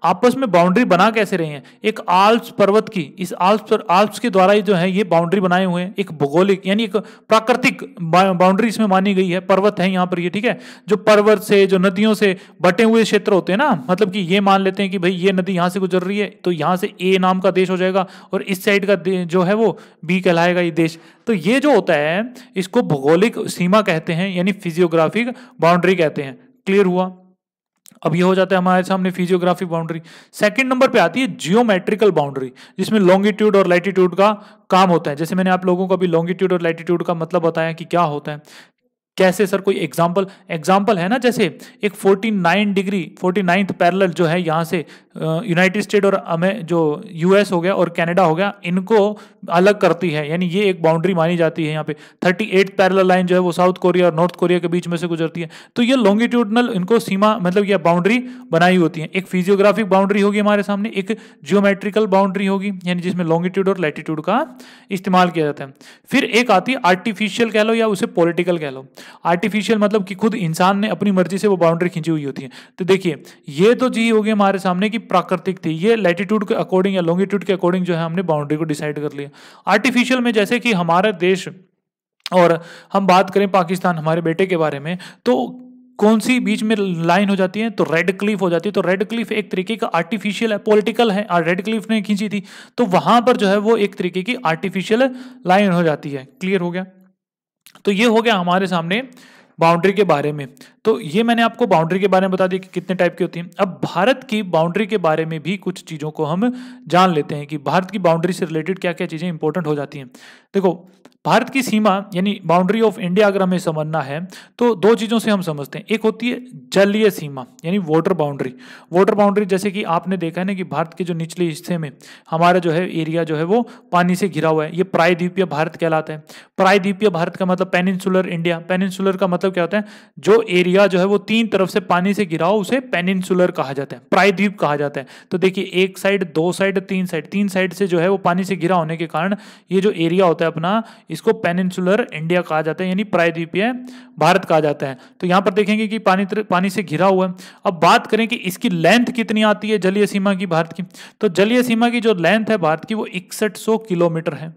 A: आपस में बाउंड्री बना कैसे रहे हैं एक आल्प्स पर्वत की इस आल्प्स पर आल्प्स के द्वारा जो है ये बाउंड्री बनाए हुए हैं एक भौगोलिक यानी एक प्राकृतिक बाउंड्री इसमें मानी गई है पर्वत है यहाँ पर ये ठीक है जो पर्वत से जो नदियों से बटे हुए क्षेत्र होते हैं ना मतलब कि ये मान लेते हैं कि भाई ये नदी यहाँ से गुजर रही है तो यहाँ से ए नाम का देश हो जाएगा और इस साइड का जो है वो बी कहलाएगा ये देश तो ये जो होता है इसको भौगोलिक सीमा कहते हैं यानी फिजियोग्राफिक बाउंड्री कहते हैं क्लियर हुआ अब ये हो जाता है हमारे सामने फिजियोग्राफी बाउंड्री सेकंड नंबर पे आती है जियोमेट्रिकल बाउंड्री जिसमें लॉन्गिट्यूड और लैटिट्यूड का काम होता है जैसे मैंने आप लोगों को अभी लॉन्गिट्यूड और लैटिट्यूड का मतलब बताया कि क्या होता है कैसे सर कोई एग्जाम्पल एग्जाम्पल है ना जैसे एक 49 डिग्री नाइन्थ पैरल जो है यहाँ से यूनाइटेड स्टेट और जो यूएस हो गया और कनाडा हो गया इनको अलग करती है यानी ये एक बाउंड्री मानी जाती है यहाँ पे थर्टी एट पैरल लाइन जो है वो साउथ कोरिया और नॉर्थ कोरिया के बीच में से गुजरती है तो ये लॉन्गिट्यूडनल इनको सीमा मतलब ये बाउंड्री बनाई होती है एक फिजियोग्राफिक बाउंड्री होगी हमारे सामने एक जियोमेट्रिकल बाउंड्री होगी यानी जिसमें लॉन्गिट्यूड और लैटिट्यूड का इस्तेमाल किया जाता है फिर एक आती है आर्टिफिशियल कह लो या उसे पॉलिटिकल कह लो आर्टिफिशियल मतलब कि खुद इंसान ने अपनी मर्जी से वो बाउंड्री खींची हुई होती है तो देखिए ये तो जी होगी हमारे सामने कि प्राकृतिक थी ये लैटिट्यूड के अकॉर्डिंग या लॉन्गिट्यूड के अकॉर्डिंग जो है हमने बाउंड्री को डिसाइड कर लिया आर्टिफिशियल में जैसे कि हमारा देश और हम बात करें पाकिस्तान हमारे बेटे के बारे में तो कौन सी बीच में लाइन हो जाती है तो रेड क्लिफ हो जाती है तो रेड क्लिफ एक तरीके का आर्टिफिशियल है पॉलिटिकल है और रेड क्लिफ ने खींची थी तो वहां पर जो है वो एक तरीके की आर्टिफिशियल लाइन हो जाती है क्लियर हो गया तो ये हो गया हमारे सामने बाउंड्री के बारे में तो ये मैंने आपको बाउंड्री के बारे में बता दिया कि कितने टाइप की होती हैं अब भारत की बाउंड्री के बारे में भी कुछ चीज़ों को हम जान लेते हैं कि भारत की बाउंड्री से रिलेटेड क्या क्या चीज़ें इंपॉर्टेंट हो जाती हैं देखो भारत की सीमा यानी बाउंड्री ऑफ इंडिया अगर हमें समझना है तो दो चीज़ों से हम समझते हैं एक होती है जलीय सीमा यानी वाटर बाउंड्री वाटर बाउंड्री जैसे कि आपने देखा है ना कि भारत के जो निचले हिस्से में हमारा जो है एरिया जो है वो पानी से घिरा हुआ है ये प्रायद्वीपीय भारत कहलाता है प्रायद्वीपीय भारत का मतलब पेनिनसुलर इंडिया पेनिनसुलर का मतलब क्या होता है जो एरिया जो है वो तीन तरफ से पानी से घिरा हो उसे पेनिनसुलर कहा जाता है प्रायद्वीप कहा जाता है तो देखिए एक साइड दो साइड तीन साइड तीन साइड से जो है वो पानी से घिरा होने के कारण ये जो एरिया होता है अपना इसको पेनिनसुलर इंडिया कहा जाता है यानी प्रायद्वीपीय भारत कहा जाता है तो यहाँ पर देखेंगे कि पानी तर, पानी से घिरा हुआ है अब बात करें कि इसकी लेंथ कितनी आती है जलीय सीमा की भारत की तो जलीय सीमा की जो लेंथ है भारत की वो इकसठ किलोमीटर है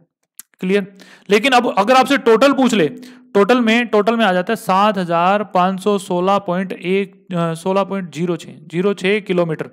A: क्लियर लेकिन अब अगर आपसे टोटल पूछ ले टोटल में टोटल में आ जाता है सात हजार पांच सौ सोलह पॉइंट एक सोलह पॉइंट जीरो छह जीरो छह किलोमीटर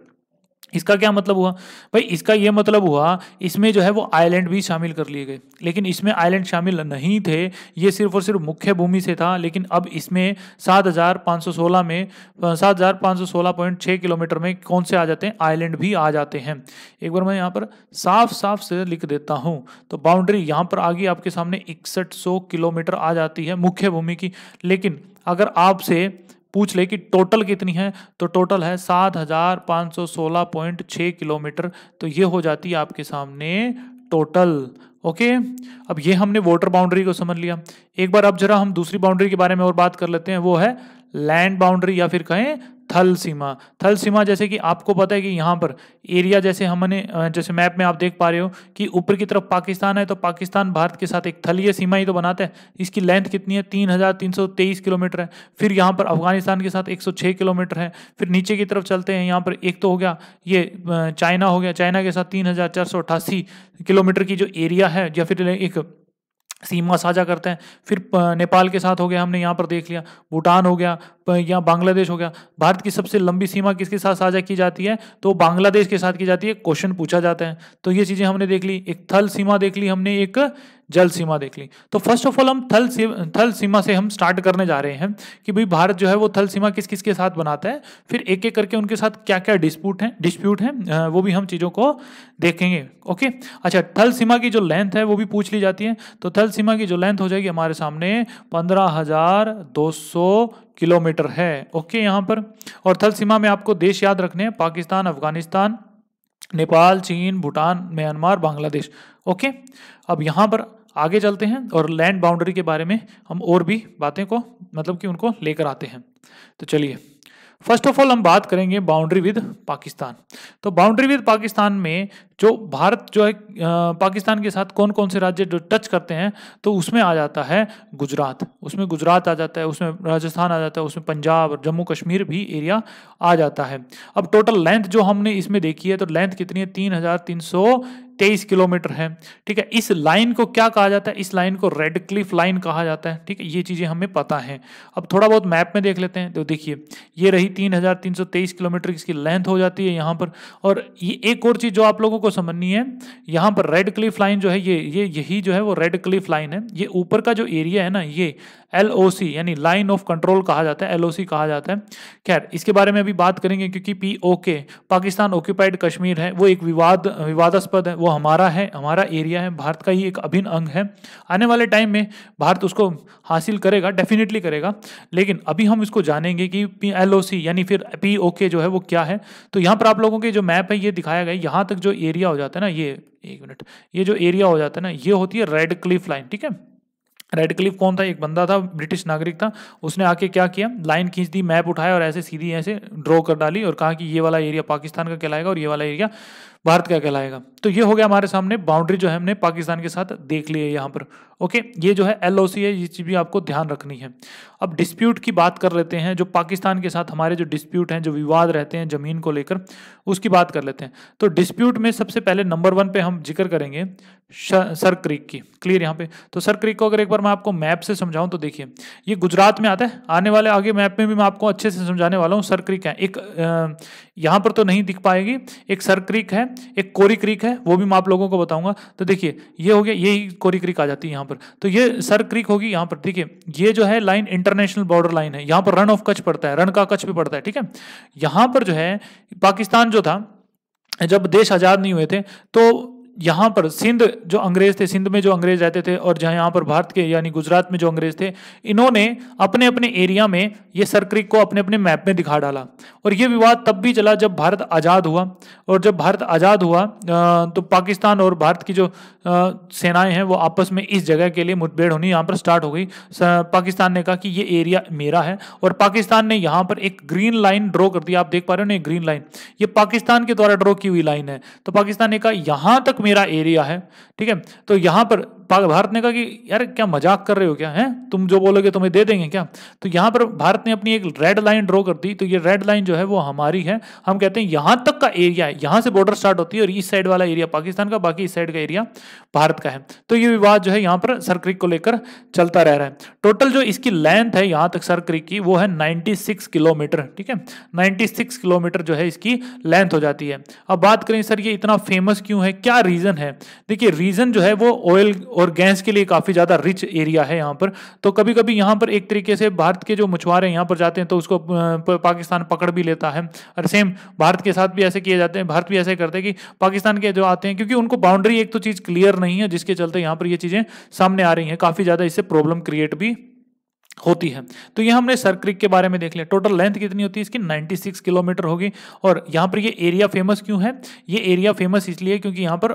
A: इसका क्या मतलब हुआ भाई इसका ये मतलब हुआ इसमें जो है वो आइलैंड भी शामिल कर लिए गए लेकिन इसमें आइलैंड शामिल नहीं थे ये सिर्फ और सिर्फ मुख्य भूमि से था लेकिन अब इसमें 7,516 में 7,516.6 किलोमीटर में कौन से आ जाते हैं आइलैंड भी आ जाते हैं एक बार मैं यहाँ पर साफ साफ से लिख देता हूँ तो बाउंड्री यहाँ पर आ गई आपके सामने इकसठ किलोमीटर आ जाती है मुख्य भूमि की लेकिन अगर आपसे पूछ ले कि टोटल कितनी है तो टोटल है सात हजार पाँच सौ सोलह पॉइंट छः किलोमीटर तो ये हो जाती है आपके सामने टोटल ओके अब ये हमने वाटर बाउंड्री को समझ लिया एक बार अब जरा हम दूसरी बाउंड्री के बारे में और बात कर लेते हैं वो है लैंड बाउंड्री या फिर कहें थल सीमा थल सीमा जैसे कि आपको पता है कि यहाँ पर एरिया जैसे हमने जैसे मैप में आप देख पा रहे हो कि ऊपर की तरफ पाकिस्तान है तो पाकिस्तान भारत के साथ एक थलीय सीमा ही तो बनाते हैं इसकी लेंथ कितनी है तीन हज़ार तीन सौ तेईस किलोमीटर है फिर यहाँ पर अफगानिस्तान के साथ एक सौ छः किलोमीटर है फिर नीचे की तरफ चलते हैं यहाँ पर एक तो हो गया ये चाइना हो गया चाइना के साथ तीन हज़ार चार सौ किलोमीटर की जो एरिया है या फिर एक सीमा साझा करते हैं फिर नेपाल के साथ हो गया हमने यहाँ पर देख लिया भूटान हो गया या बांग्लादेश हो गया भारत की सबसे लंबी सीमा किसके साथ साझा की जाती है तो बांग्लादेश के साथ की जाती है क्वेश्चन पूछा जाता है तो ये चीज़ें हमने देख ली एक थल सीमा देख ली हमने एक जल सीमा देख ली तो फर्स्ट ऑफ ऑल हम थल सीमा थल सीमा से हम स्टार्ट करने जा रहे हैं कि भाई भारत जो है वो थल सीमा किस किस के साथ बनाता है फिर एक एक करके उनके साथ क्या क्या डिस्प्यूट हैं डिस्प्यूट हैं वो भी हम चीज़ों को देखेंगे ओके अच्छा थल सीमा की जो लेंथ है वो भी पूछ ली जाती है तो थल सीमा की जो लेंथ हो जाएगी हमारे सामने पंद्रह किलोमीटर है ओके यहाँ पर और थल सीमा में आपको देश याद रखने हैं पाकिस्तान अफगानिस्तान नेपाल चीन भूटान म्यांमार बांग्लादेश ओके अब यहाँ पर आगे चलते हैं और लैंड बाउंड्री के बारे में हम और भी बातें को मतलब कि उनको लेकर आते हैं तो चलिए फर्स्ट ऑफ ऑल हम बात करेंगे बाउंड्री विद पाकिस्तान तो बाउंड्री विद पाकिस्तान में जो भारत जो है पाकिस्तान के साथ कौन कौन से राज्य जो टच करते हैं तो उसमें आ जाता है गुजरात उसमें गुजरात आ जाता है उसमें राजस्थान आ जाता है उसमें पंजाब और जम्मू कश्मीर भी एरिया आ जाता है अब टोटल लेंथ जो हमने इसमें देखी है तो लेंथ कितनी है तीन हजार तीन सौ तेईस किलोमीटर है ठीक है इस लाइन को क्या कहा जाता है इस लाइन को रेड क्लिफ लाइन कहा जाता है ठीक है ये चीज़ें हमें पता है अब थोड़ा बहुत मैप में देख लेते हैं तो देखिए ये रही तीन हजार तीन सौ तेईस किलोमीटर इसकी लेंथ हो जाती है यहाँ पर और ये एक और चीज़ जो आप लोगों को को समझनी है यहाँ पर रेड क्लिफ लाइन जो है ये ये यही जो है वो रेड क्लिफ लाइन है ये ऊपर का जो एरिया है ना ये एल यानी लाइन ऑफ कंट्रोल कहा जाता है एल कहा जाता है खैर इसके बारे में अभी बात करेंगे क्योंकि पी पाकिस्तान ऑक्यूपाइड कश्मीर है वो एक विवाद विवादास्पद है वो हमारा है हमारा एरिया है भारत का ही एक अभिन्न अंग है आने वाले टाइम में भारत उसको हासिल करेगा डेफिनेटली करेगा लेकिन अभी हम इसको जानेंगे कि एल यानी फिर पी जो है वो क्या है तो यहाँ पर आप लोगों के जो मैप है ये दिखाया गया यहाँ तक जो एरिया हो जाता है ना ये एक मिनट ये जो एरिया हो जाता है ना ये होती है रेड क्लिफ लाइन ठीक है रेडक्लिफ कौन था एक बंदा था ब्रिटिश नागरिक था उसने आके क्या किया लाइन खींच दी मैप उठाया और ऐसे सीधी ऐसे ड्रॉ कर डाली और कहा कि ये वाला एरिया पाकिस्तान का कहलाएगा और ये वाला एरिया भारत क्या कहलाएगा तो ये हो गया हमारे सामने बाउंड्री जो है हमने पाकिस्तान के साथ देख ली है यहाँ पर ओके ये जो है एल है ये चीज़ भी आपको ध्यान रखनी है अब डिस्प्यूट की बात कर लेते हैं जो पाकिस्तान के साथ हमारे जो डिस्प्यूट हैं जो विवाद रहते हैं ज़मीन को लेकर उसकी बात कर लेते हैं तो डिस्प्यूट में सबसे पहले नंबर वन पर हम जिक्र करेंगे सर क्रिक की क्लियर यहाँ पे तो सर क्रिक को अगर एक बार मैं आपको मैप से समझाऊँ तो देखिए ये गुजरात में आता है आने वाले आगे मैप में भी मैं आपको अच्छे से समझाने वाला हूँ सर क्रिक है एक यहाँ पर तो नहीं दिख पाएगी एक सर क्रिक है एक कोरी क्रीक है वो भी मैं आप लोगों को बताऊंगा तो देखिए ये हो गया यही कोरी क्रीक आ जाती है यहाँ पर तो ये सर क्रीक होगी यहाँ पर देखिए ये जो है लाइन इंटरनेशनल बॉर्डर लाइन है यहाँ पर रन ऑफ कच्छ पड़ता है रन का कच्छ भी पड़ता है ठीक है यहाँ पर जो है पाकिस्तान जो था जब देश आज़ाद नहीं हुए थे तो यहाँ पर सिंध जो अंग्रेज थे सिंध में जो अंग्रेज रहते थे और जहाँ यहाँ पर भारत के यानी गुजरात में जो अंग्रेज थे इन्होंने अपने अपने एरिया में ये सरक्रिक को अपने अपने मैप में दिखा डाला और ये विवाद तब भी चला जब भारत आज़ाद हुआ और जब भारत आज़ाद हुआ तो पाकिस्तान और भारत की जो सेनाएं हैं वो आपस में इस जगह के लिए मुठभेड़ होनी यहाँ पर स्टार्ट हो गई पाकिस्तान ने कहा कि ये एरिया मेरा है और पाकिस्तान ने यहाँ पर एक ग्रीन लाइन ड्रॉ कर दी आप देख पा रहे हो ना ग्रीन लाइन ये पाकिस्तान के द्वारा ड्रॉ की हुई लाइन है तो पाकिस्तान ने कहा यहाँ तक मेरा एरिया है ठीक है तो यहाँ पर भारत ने कहा कि यार क्या मजाक कर रहे हो क्या है तुम जो बोलोगे तुम्हें दे देंगे क्या तो यहाँ पर भारत ने अपनी एक रेड लाइन ड्रॉ कर दी तो ये रेड लाइन जो है वो हमारी है हम कहते हैं यहाँ तक का एरिया है यहाँ से बॉर्डर स्टार्ट होती है और इस साइड वाला एरिया पाकिस्तान का बाकी इस साइड का एरिया भारत का है तो ये विवाद जो है यहाँ पर सरक्रिक को लेकर चलता रह रहा है टोटल जो इसकी लेंथ है यहाँ तक सरक्रिक की वो है नाइन्टी किलोमीटर ठीक है नाइन्टी किलोमीटर जो है इसकी लेंथ हो जाती है अब बात करें सर ये इतना फेमस क्यों है क्या रीज़न है देखिए रीज़न जो है वो ऑयल और गैस के लिए काफ़ी ज़्यादा रिच एरिया है यहाँ पर तो कभी कभी यहाँ पर एक तरीके से भारत के जो मछुआरे यहाँ पर जाते हैं तो उसको पाकिस्तान पकड़ भी लेता है और सेम भारत के साथ भी ऐसे किए जाते हैं भारत भी ऐसे करते हैं कि पाकिस्तान के जो आते हैं क्योंकि उनको बाउंड्री एक तो चीज़ क्लियर नहीं है जिसके चलते यहाँ पर ये चीज़ें सामने आ रही है काफ़ी ज़्यादा इससे प्रॉब्लम क्रिएट भी होती है तो ये हमने सर क्रिक के बारे में देख लिया टोटल लेंथ कितनी होती है इसकी 96 किलोमीटर होगी और यहाँ पर ये एरिया फेमस क्यों है ये एरिया फेमस इसलिए क्योंकि यहाँ पर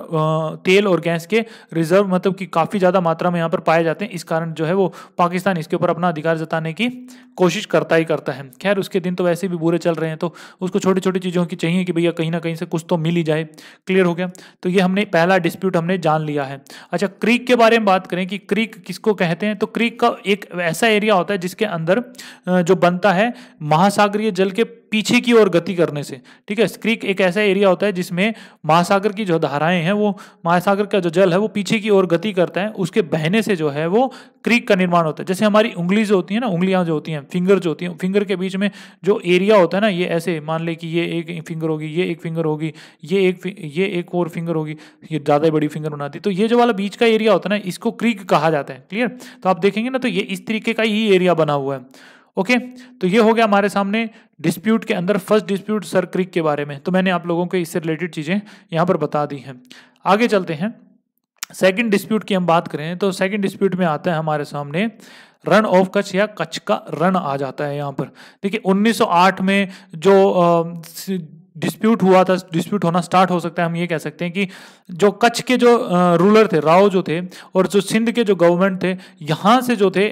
A: तेल और गैस के रिजर्व मतलब कि काफ़ी ज़्यादा मात्रा में यहाँ पर पाए जाते हैं इस कारण जो है वो पाकिस्तान इसके ऊपर अपना अधिकार जताने की कोशिश करता ही करता है खैर उसके दिन तो वैसे भी बुरे चल रहे हैं तो उसको छोटी छोटी चीज़ों की चाहिए कि भैया कहीं ना कहीं से कुछ तो मिल ही जाए क्लियर हो गया तो ये हमने पहला डिस्प्यूट हमने जान लिया है अच्छा क्रिक के बारे में बात करें कि क्रिक किसको कहते हैं तो क्रिक का एक ऐसा एरिया प्रक्रिया होता है जिसके अंदर जो बनता है महासागरीय जल के पीछे की ओर गति करने से ठीक है क्रीक एक ऐसा एरिया होता है जिसमें महासागर की जो धाराएं हैं वो महासागर का जो जल है वो पीछे की ओर गति करता है उसके बहने से जो है वो क्रीक का निर्माण होता है जैसे हमारी उंगली जो होती है ना उंगलियां जो होती हैं फिंगर जो होती हैं फिंगर के बीच में जो एरिया होता है ना ये ऐसे मान ले कि ये एक फिंगर होगी ये एक फिंगर होगी ये एक ये एक और फिंगर होगी ये ज़्यादा ही बड़ी फिंगर बनाती तो ये जो वाला बीच का एरिया होता है ना इसको क्रीक कहा जाता है क्लियर तो आप देखेंगे ना तो ये इस तरीके का ही फ्री एरिया बना हुआ है ओके तो ये हो गया हमारे सामने डिस्प्यूट के अंदर फर्स्ट डिस्प्यूट सर क्रिक के बारे में तो मैंने आप लोगों को इससे रिलेटेड चीज़ें यहाँ पर बता दी हैं आगे चलते हैं सेकंड डिस्प्यूट की हम बात करें तो सेकंड डिस्प्यूट में आता है हमारे सामने रन ऑफ कच्छ या कच्छ का रन आ जाता है यहाँ पर देखिए 1908 में जो डिस्प्यूट हुआ था डिस्प्यूट होना स्टार्ट हो सकता है हम ये कह सकते हैं कि जो कच्छ के जो रूलर थे राव जो थे और जो सिंध के जो गवर्नमेंट थे यहाँ से जो थे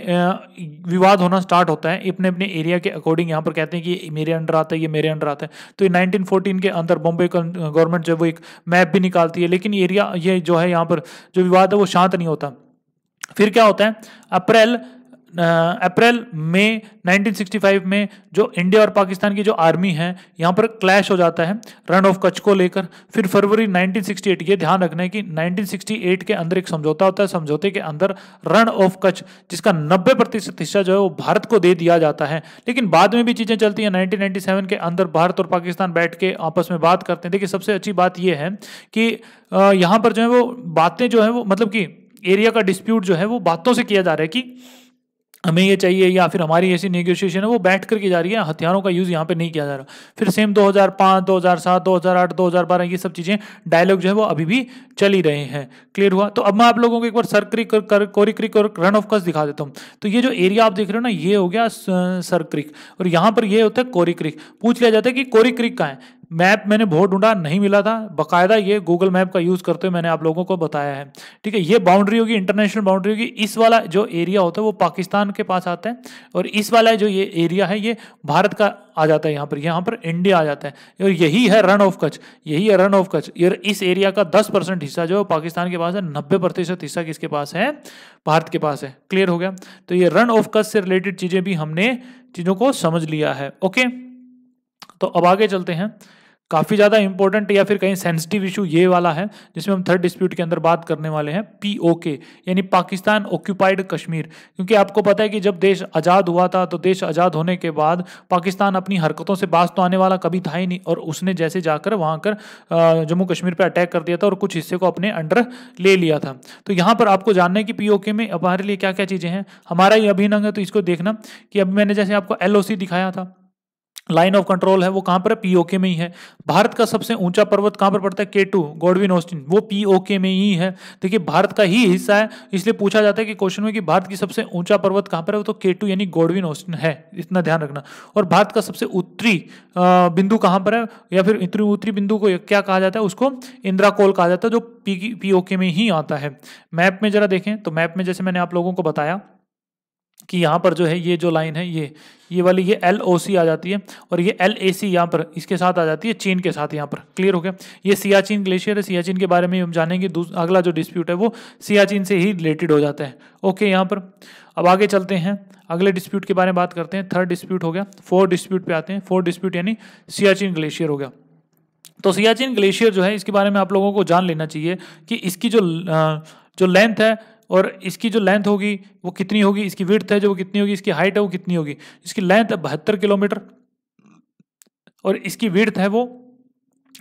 A: विवाद होना स्टार्ट होता है अपने अपने एरिया के अकॉर्डिंग यहाँ पर कहते हैं कि मेरे अंडर आता है ये मेरे अंडर आता है तो ये नाइनटीन के अंदर बॉम्बे गवर्नमेंट जो है वो एक मैप भी निकालती है लेकिन एरिया ये जो है यहाँ पर जो विवाद है वो शांत नहीं होता फिर क्या होता है अप्रैल अप्रैल मई 1965 में जो इंडिया और पाकिस्तान की जो आर्मी है यहाँ पर क्लैश हो जाता है रन ऑफ कच्छ को लेकर फिर फरवरी 1968 ये ध्यान रखना है कि 1968 के अंदर एक समझौता होता है समझौते के अंदर रन ऑफ कच्छ जिसका 90 प्रतिशत हिस्सा जो है वो भारत को दे दिया जाता है लेकिन बाद में भी चीज़ें चलती हैं नाइनटीन के अंदर भारत और पाकिस्तान बैठ के आपस में बात करते हैं देखिए सबसे अच्छी बात यह है कि यहाँ पर जो है वो बातें जो है वो मतलब कि एरिया का डिस्प्यूट जो है वो बातों से किया जा रहा है कि हमें ये चाहिए या फिर हमारी ऐसी नेगोशिएशन है वो बैठ करके जा रही है हथियारों का यूज़ यहाँ पे नहीं किया जा रहा फिर सेम 2005 2007 2008 2012 ये सब चीज़ें डायलॉग जो है वो अभी भी चल ही रहे हैं क्लियर हुआ तो अब मैं आप लोगों को एक बार सरक्रिक कर और कोरी क्रिक और रन ऑफ कस दिखा देता हूँ तो ये जो एरिया आप देख रहे हो ना ये हो गया सरक्रिक और यहाँ पर ये होता है कोरी क्रिक पूछ लिया जाता है कि कोरी क्रिक कहाँ है मैप मैंने बहुत ढूंढा नहीं मिला था बकायदा ये गूगल मैप का यूज़ करते हुए मैंने आप लोगों को बताया है ठीक है ये बाउंड्री होगी इंटरनेशनल बाउंड्री होगी इस वाला जो एरिया होता है वो पाकिस्तान के पास आता है और इस वाला जो ये एरिया है ये भारत का आ जाता है यहाँ पर यहाँ पर इंडिया आ जाता है और यही है रन ऑफ कच्छ यही है रन ऑफ कच्छ और इस एरिया का दस परसेंट हिस्सा जो है पाकिस्तान के पास है नब्बे प्रतिशत हिस्सा किसके पास है भारत के पास है क्लियर हो गया तो ये रन ऑफ कच्छ से रिलेटेड चीज़ें भी हमने चीज़ों को समझ लिया है ओके तो अब आगे चलते हैं काफ़ी ज़्यादा इंपॉर्टेंट या फिर कहीं सेंसिटिव इशू ये वाला है जिसमें हम थर्ड डिस्प्यूट के अंदर बात करने वाले हैं पी के यानी पाकिस्तान ऑक्यूपाइड कश्मीर क्योंकि आपको पता है कि जब देश आज़ाद हुआ था तो देश आज़ाद होने के बाद पाकिस्तान अपनी हरकतों से बास तो आने वाला कभी था ही नहीं और उसने जैसे जाकर वहाँ कर जम्मू कश्मीर पर अटैक कर दिया था और कुछ हिस्से को अपने अंडर ले लिया था तो यहाँ पर आपको जानना है कि पी में हमारे लिए क्या क्या चीज़ें हैं हमारा ही अभिनंग है तो इसको देखना कि अभी मैंने जैसे आपको एल दिखाया था लाइन ऑफ कंट्रोल है वो कहाँ पर है पीओके में ही है भारत का सबसे ऊंचा पर्वत कहाँ पर पड़ता है के टू गोडविन ऑस्टिन वो पीओके में ही है देखिए भारत का ही हिस्सा है इसलिए पूछा जाता है कि क्वेश्चन में कि भारत की सबसे ऊंचा पर्वत कहाँ पर है वो तो के टू यानी गोडविन ऑस्टिन है इतना ध्यान रखना और भारत का सबसे उत्तरी बिंदु कहाँ पर है या फिर इतनी उत्तरी बिंदु को क्या कहा जाता है उसको इंदिरा कोल कहा जाता है जो पी पीओके में ही आता है मैप में जरा देखें तो मैप में जैसे मैंने आप लोगों को बताया कि यहाँ पर जो है ये जो लाइन है ये ये वाली ये एल ओ सी आ जाती है और ये एल ए सी यहाँ पर इसके साथ आ जाती है चीन के साथ यहाँ पर क्लियर हो गया ये सियाचिन ग्लेशियर है सियाचिन के बारे में हम जानेंगे अगला जो डिस्प्यूट है वो सियाचिन से ही रिलेटेड हो जाता है ओके यहाँ पर अब आगे चलते हैं अगले डिस्प्यूट के बारे में बात करते हैं थर्ड डिस्प्यूट हो गया फोर्थ डिस्प्यूट पे आते हैं फोर्थ डिस्प्यूट यानी सियाचिन ग्लेशियर हो गया तो सियाचिन ग्लेशियर जो है इसके बारे में आप लोगों को जान लेना चाहिए कि इसकी जो जो लेंथ है और इसकी जो लेंथ होगी वो कितनी होगी इसकी विर्थ है जो वो कितनी होगी इसकी हाइट है वो कितनी होगी इसकी लेंथ बहत्तर किलोमीटर और इसकी विर्थ है वो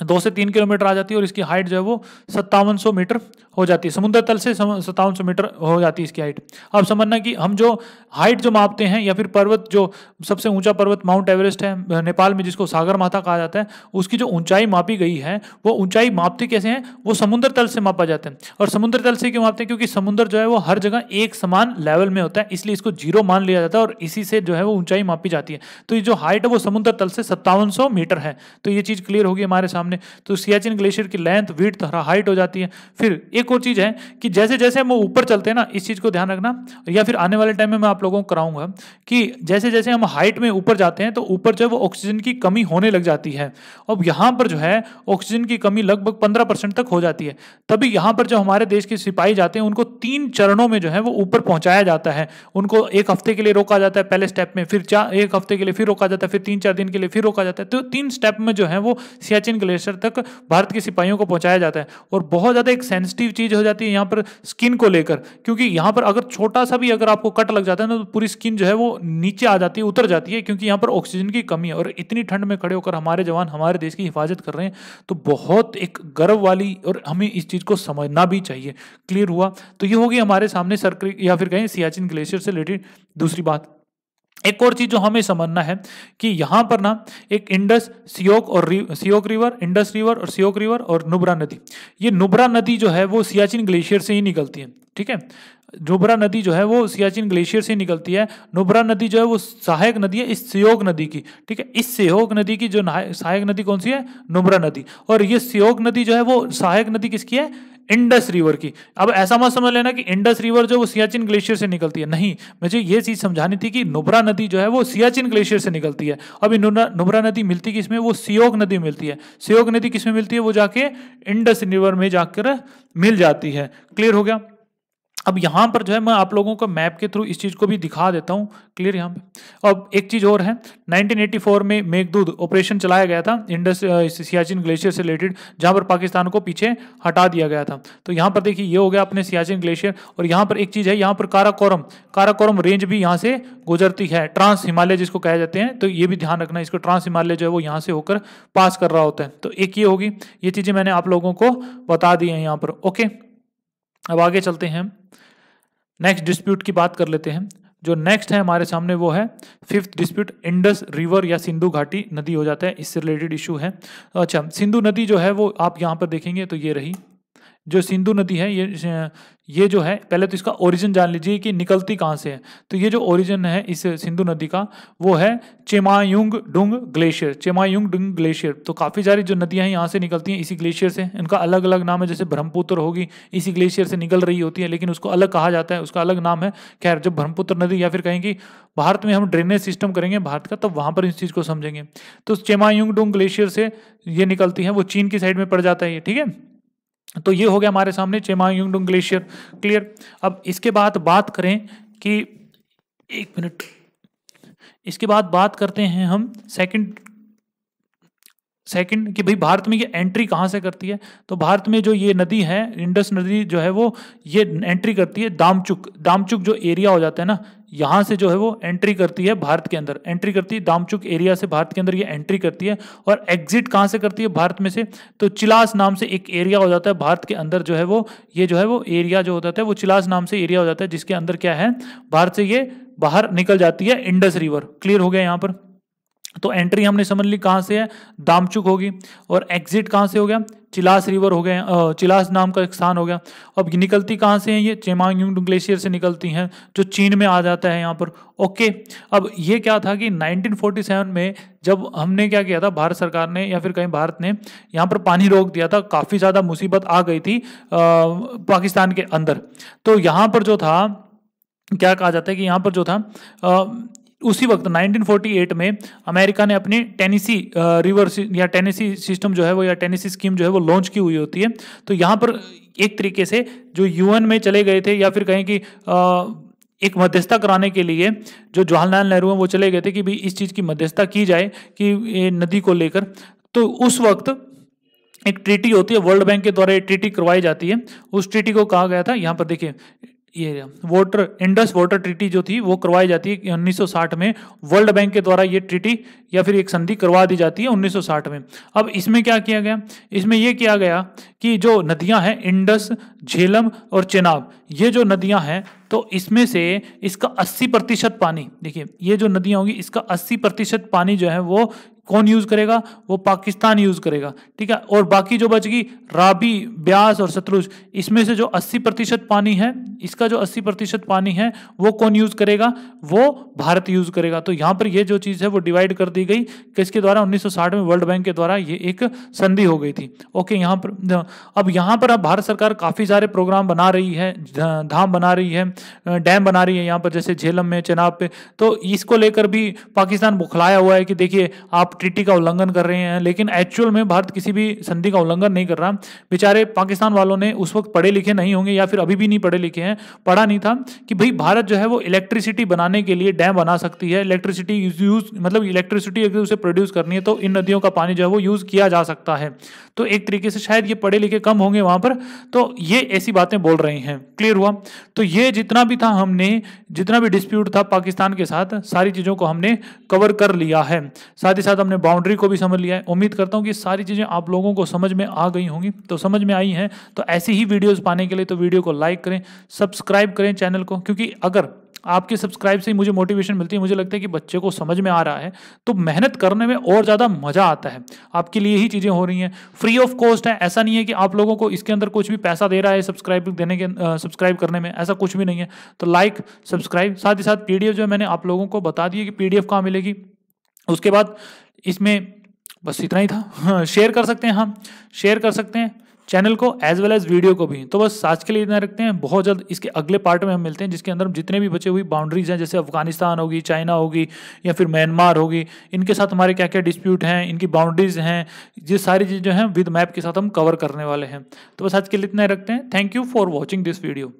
A: दो से तीन किलोमीटर आ जाती है और इसकी हाइट जो है वो सत्तावन सौ मीटर हो जाती है समुद्र तल से सत्तावन सौ मीटर हो जाती है इसकी हाइट अब समझना कि हम जो हाइट जो मापते हैं या फिर पर्वत जो सबसे ऊंचा पर्वत माउंट एवरेस्ट है नेपाल में जिसको सागर माथा कहा जाता है उसकी जो ऊंचाई मापी गई है वो ऊंचाई मापते कैसे हैं वो समुद्र तल से मापा जाता है और समुद्र तल से क्यों मापते हैं क्योंकि समुद्र जो है वो हर जगह एक समान लेवल में होता है इसलिए इसको जीरो मान लिया जाता है और इसी से जो है वो ऊंचाई मापी जाती है तो ये जो हाइट है वो समुद्र तल से सत्तावन मीटर है तो ये चीज़ क्लियर होगी हमारे सामने सामने तो सियाचिन ग्लेशियर की लेंथ वीट हाइट हो जाती है फिर एक और चीज़ है कि जैसे जैसे हम ऊपर चलते हैं ना इस चीज़ को ध्यान रखना या फिर आने वाले टाइम में मैं आप लोगों को कराऊंगा कि जैसे जैसे हम हाइट में ऊपर जाते हैं तो ऊपर जो है वो ऑक्सीजन की कमी होने लग जाती है अब यहाँ पर जो है ऑक्सीजन की कमी लगभग पंद्रह तक हो जाती है तभी यहाँ पर जो हमारे देश के सिपाही जाते हैं उनको तीन चरणों में जो है वो ऊपर पहुँचाया जाता है उनको एक हफ्ते के लिए रोका जाता है पहले स्टेप में फिर चार एक हफ्ते के लिए फिर रोका जाता है फिर तीन चार दिन के लिए फिर रोका जाता है तो तीन स्टेप में जो है वो सियाचिन ग्लेशियर प्रेशर तक भारत के सिपाहियों को पहुंचाया जाता है और बहुत ज़्यादा एक सेंसिटिव चीज़ हो जाती है यहाँ पर स्किन को लेकर क्योंकि यहाँ पर अगर छोटा सा भी अगर आपको कट लग जाता है ना तो पूरी स्किन जो है वो नीचे आ जाती है उतर जाती है क्योंकि यहाँ पर ऑक्सीजन की कमी है और इतनी ठंड में खड़े होकर हमारे जवान हमारे देश की हिफाजत कर रहे हैं तो बहुत एक गर्व वाली और हमें इस चीज़ को समझना भी चाहिए क्लियर हुआ तो ये होगी हमारे सामने सर्क या फिर कहें सियाचिन ग्लेशियर से रिलेटेड दूसरी बात एक और चीज जो हमें समझना है कि यहां पर ना एक इंडस सियोक और सियोक रिवर इंडस रिवर और सियोक रिवर और नुब्रा नदी ये नुब्रा नदी जो है वो सियाचिन ग्लेशियर से ही निकलती है ठीक है नुब्रा नदी जो है वो सियाचिन ग्लेशियर से निकलती है नुब्रा नदी जो है वो सहायक नदी है इस सियोग नदी की ठीक है इस सहयोग नदी की जो सहायक नदी कौन सी है नुब्रा नदी और ये सियोग नदी जो है वो सहायक नदी किसकी है इंडस रिवर की अब ऐसा मत समझ लेना कि इंडस रिवर जो वो सियाचिन ग्लेशियर से निकलती है नहीं मुझे ये चीज़ समझानी थी कि नुब्रा नदी जो है वो सियाचिन ग्लेशियर से निकलती है अब नुब्रा नदी मिलती किसमें वो सियोग नदी मिलती है सियोग नदी किसमें मिलती है वो जाके इंडस रिवर में जाकर मिल जाती है क्लियर हो गया अब यहाँ पर जो है मैं आप लोगों को मैप के थ्रू इस चीज़ को भी दिखा देता हूँ क्लियर यहाँ पे अब एक चीज़ और है 1984 में मेघदूत ऑपरेशन चलाया गया था इंडस सियाचिन ग्लेशियर से रिलेटेड जहाँ पर पाकिस्तान को पीछे हटा दिया गया था तो यहाँ पर देखिए ये हो गया अपने सियाचिन ग्लेशियर और यहाँ पर एक चीज़ है यहाँ पर काराकोरम काराकोरम रेंज भी यहाँ से गुजरती है ट्रांस हिमालय जिसको कहे जाते हैं तो ये भी ध्यान रखना इसको ट्रांस हिमालय जो है वो यहाँ से होकर पास कर रहा होता है तो एक ये होगी ये चीज़ें मैंने आप लोगों को बता दी है यहाँ पर ओके अब आगे चलते हैं नेक्स्ट डिस्प्यूट की बात कर लेते हैं जो नेक्स्ट है हमारे सामने वो है फिफ्थ डिस्प्यूट इंडस रिवर या सिंधु घाटी नदी हो जाता है इससे रिलेटेड इशू है अच्छा सिंधु नदी जो है वो आप यहाँ पर देखेंगे तो ये रही जो सिंधु नदी है ये ये जो है पहले तो इसका ओरिजिन जान लीजिए कि निकलती कहाँ से है तो ये जो ओरिजिन है इस सिंधु नदी का वो है चेमायुंग डुंग ग्लेशियर चेमायुंग डुंग ग्लेशियर तो काफ़ी सारी जो नदियाँ हैं यहाँ से निकलती हैं इसी ग्लेशियर से इनका अलग अलग नाम है जैसे ब्रह्मपुत्र होगी इसी ग्लेशियर से निकल रही होती है लेकिन उसको अलग कहा जाता है उसका अलग नाम है खैर जब ब्रह्मपुत्र नदी या फिर कहेंगे भारत में हम ड्रेनेज सिस्टम करेंगे भारत का तब वहाँ पर इस चीज़ को समझेंगे तो चेमायुंग डुंग ग्लेशियर से ये निकलती है वो चीन की साइड में पड़ जाता है ये ठीक है तो ये हो गया हमारे सामने चेमायुंगडुंग ग्लेशियर क्लियर अब इसके बाद बात करें कि एक मिनट इसके बाद बात करते हैं हम सेकंड सेकंड कि भाई भारत में ये एंट्री कहाँ से करती है तो भारत में जो ये नदी है इंडस नदी जो है वो ये एंट्री करती है दामचुक दामचुक जो एरिया हो जाता है ना यहाँ से जो है वो एंट्री करती है भारत के अंदर एंट्री करती है दामचुक एरिया से भारत के अंदर ये एंट्री करती है और एग्जिट कहाँ से करती है भारत में से तो चिलास नाम से एक एरिया हो जाता है भारत के अंदर जो है वो ये जो है वो एरिया जो होता है वो चिलास नाम से एरिया हो जाता है जिसके अंदर क्या है भारत से ये बाहर निकल जाती है इंडस रिवर क्लियर हो गया यहाँ पर तो एंट्री हमने समझ ली कहाँ से है दामचुक होगी और एग्जिट कहाँ से हो गया चिलास रिवर हो गया चिलास नाम का एक स्थान हो गया अब निकलती कहाँ से है ये चेमांग ग्लेशियर से निकलती हैं जो चीन में आ जाता है यहाँ पर ओके अब ये क्या था कि 1947 में जब हमने क्या किया था भारत सरकार ने या फिर कहीं भारत ने यहाँ पर पानी रोक दिया था काफ़ी ज़्यादा मुसीबत आ गई थी आ, पाकिस्तान के अंदर तो यहाँ पर जो था क्या कहा जाता है कि यहाँ पर जो था आ, उसी वक्त 1948 में अमेरिका ने अपनी टेनिसी रिवर या टेनिसी सिस्टम जो है वो या टेनिसी स्कीम जो है वो लॉन्च की हुई होती है तो यहाँ पर एक तरीके से जो यूएन में चले गए थे या फिर कहें कि एक मध्यस्थता कराने के लिए जो जवाहरलाल नेहरू हैं वो चले गए थे कि भाई इस चीज़ की मध्यस्थता की जाए कि नदी को लेकर तो उस वक्त एक ट्रीटी होती है वर्ल्ड बैंक के द्वारा ट्रीटी करवाई जाती है उस ट्रीटी को कहा गया था यहाँ पर देखिए ये वाटर इंडस वाटर ट्रीटी जो थी वो करवाई जाती है 1960 में वर्ल्ड बैंक के द्वारा ये ट्रीटी या फिर एक संधि करवा दी जाती है 1960 में अब इसमें क्या किया गया इसमें ये किया गया कि जो नदियां हैं इंडस झेलम और चेनाब ये जो नदियां हैं तो इसमें से इसका 80 प्रतिशत पानी देखिए ये जो नदियाँ होंगी इसका 80 प्रतिशत पानी जो है वो कौन यूज करेगा वो पाकिस्तान यूज करेगा ठीक है और बाकी जो बच गई राबी ब्यास और सतलुज इसमें से जो 80 प्रतिशत पानी है इसका जो 80 प्रतिशत पानी है वो कौन यूज करेगा वो भारत यूज करेगा तो यहाँ पर ये जो चीज़ है वो डिवाइड कर दी गई किसके द्वारा 1960 में वर्ल्ड बैंक के द्वारा ये एक संधि हो गई थी ओके यहाँ पर अब यहाँ पर अब भारत सरकार काफ़ी सारे प्रोग्राम बना रही है धाम बना रही है डैम बना रही है यहाँ पर जैसे झेलम में चेनाब पे तो इसको लेकर भी पाकिस्तान बुखलाया हुआ है कि देखिए आप ट्रीटी ट्रिटी का उल्लंघन कर रहे हैं लेकिन एक्चुअल में भारत किसी भी संधि का उल्लंघन नहीं कर रहा बेचारे पाकिस्तान वालों ने उस वक्त पढ़े लिखे नहीं होंगे या फिर अभी भी नहीं पढ़े लिखे हैं पढ़ा नहीं था कि भाई भारत जो है वो इलेक्ट्रिसिटी बनाने के लिए डैम बना सकती है इलेक्ट्रिसिटी यूज मतलब इलेक्ट्रिसिटी अगर उसे प्रोड्यूस करनी है तो इन नदियों का पानी जो है वो यूज़ किया जा सकता है तो एक तरीके से शायद ये पढ़े लिखे कम होंगे वहां पर तो ये ऐसी बातें बोल रहे हैं क्लियर हुआ तो ये जितना भी था हमने जितना भी डिस्प्यूट था पाकिस्तान के साथ सारी चीज़ों को हमने कवर कर लिया है साथ ही साथ हमने बाउंड्री को भी समझ लिया है उम्मीद करता हूँ कि सारी चीज़ें आप लोगों को समझ में आ गई होंगी तो समझ में आई हैं तो ऐसी ही वीडियोज़ पाने के लिए तो वीडियो को लाइक करें सब्सक्राइब करें चैनल को क्योंकि अगर आपके सब्सक्राइब से ही मुझे मोटिवेशन मिलती है मुझे लगता है कि बच्चे को समझ में आ रहा है तो मेहनत करने में और ज़्यादा मज़ा आता है आपके लिए ही चीज़ें हो रही हैं फ्री ऑफ कॉस्ट है ऐसा नहीं है कि आप लोगों को इसके अंदर कुछ भी पैसा दे रहा है सब्सक्राइब देने के सब्सक्राइब करने में ऐसा कुछ भी नहीं है तो लाइक सब्सक्राइब साथ ही साथ पी जो है मैंने आप लोगों को बता दी कि पी डी कहाँ मिलेगी उसके बाद इसमें बस इतना ही था शेयर हाँ, कर सकते हैं हम हाँ, शेयर कर सकते हैं चैनल को एज वेल एज वीडियो को भी तो बस आज के लिए इतना रखते हैं बहुत जल्द इसके अगले पार्ट में हम मिलते हैं जिसके अंदर हम जितने भी बचे हुई बाउंड्रीज हैं जैसे अफगानिस्तान होगी चाइना होगी या फिर म्यांमार होगी इनके साथ हमारे क्या क्या डिस्प्यूट हैं इनकी बाउंड्रीज हैं ये सारी चीज़ जो हैं विद मैप के साथ हम कवर करने वाले हैं तो बस आज के लिए इतना रखते हैं thank you for watching this video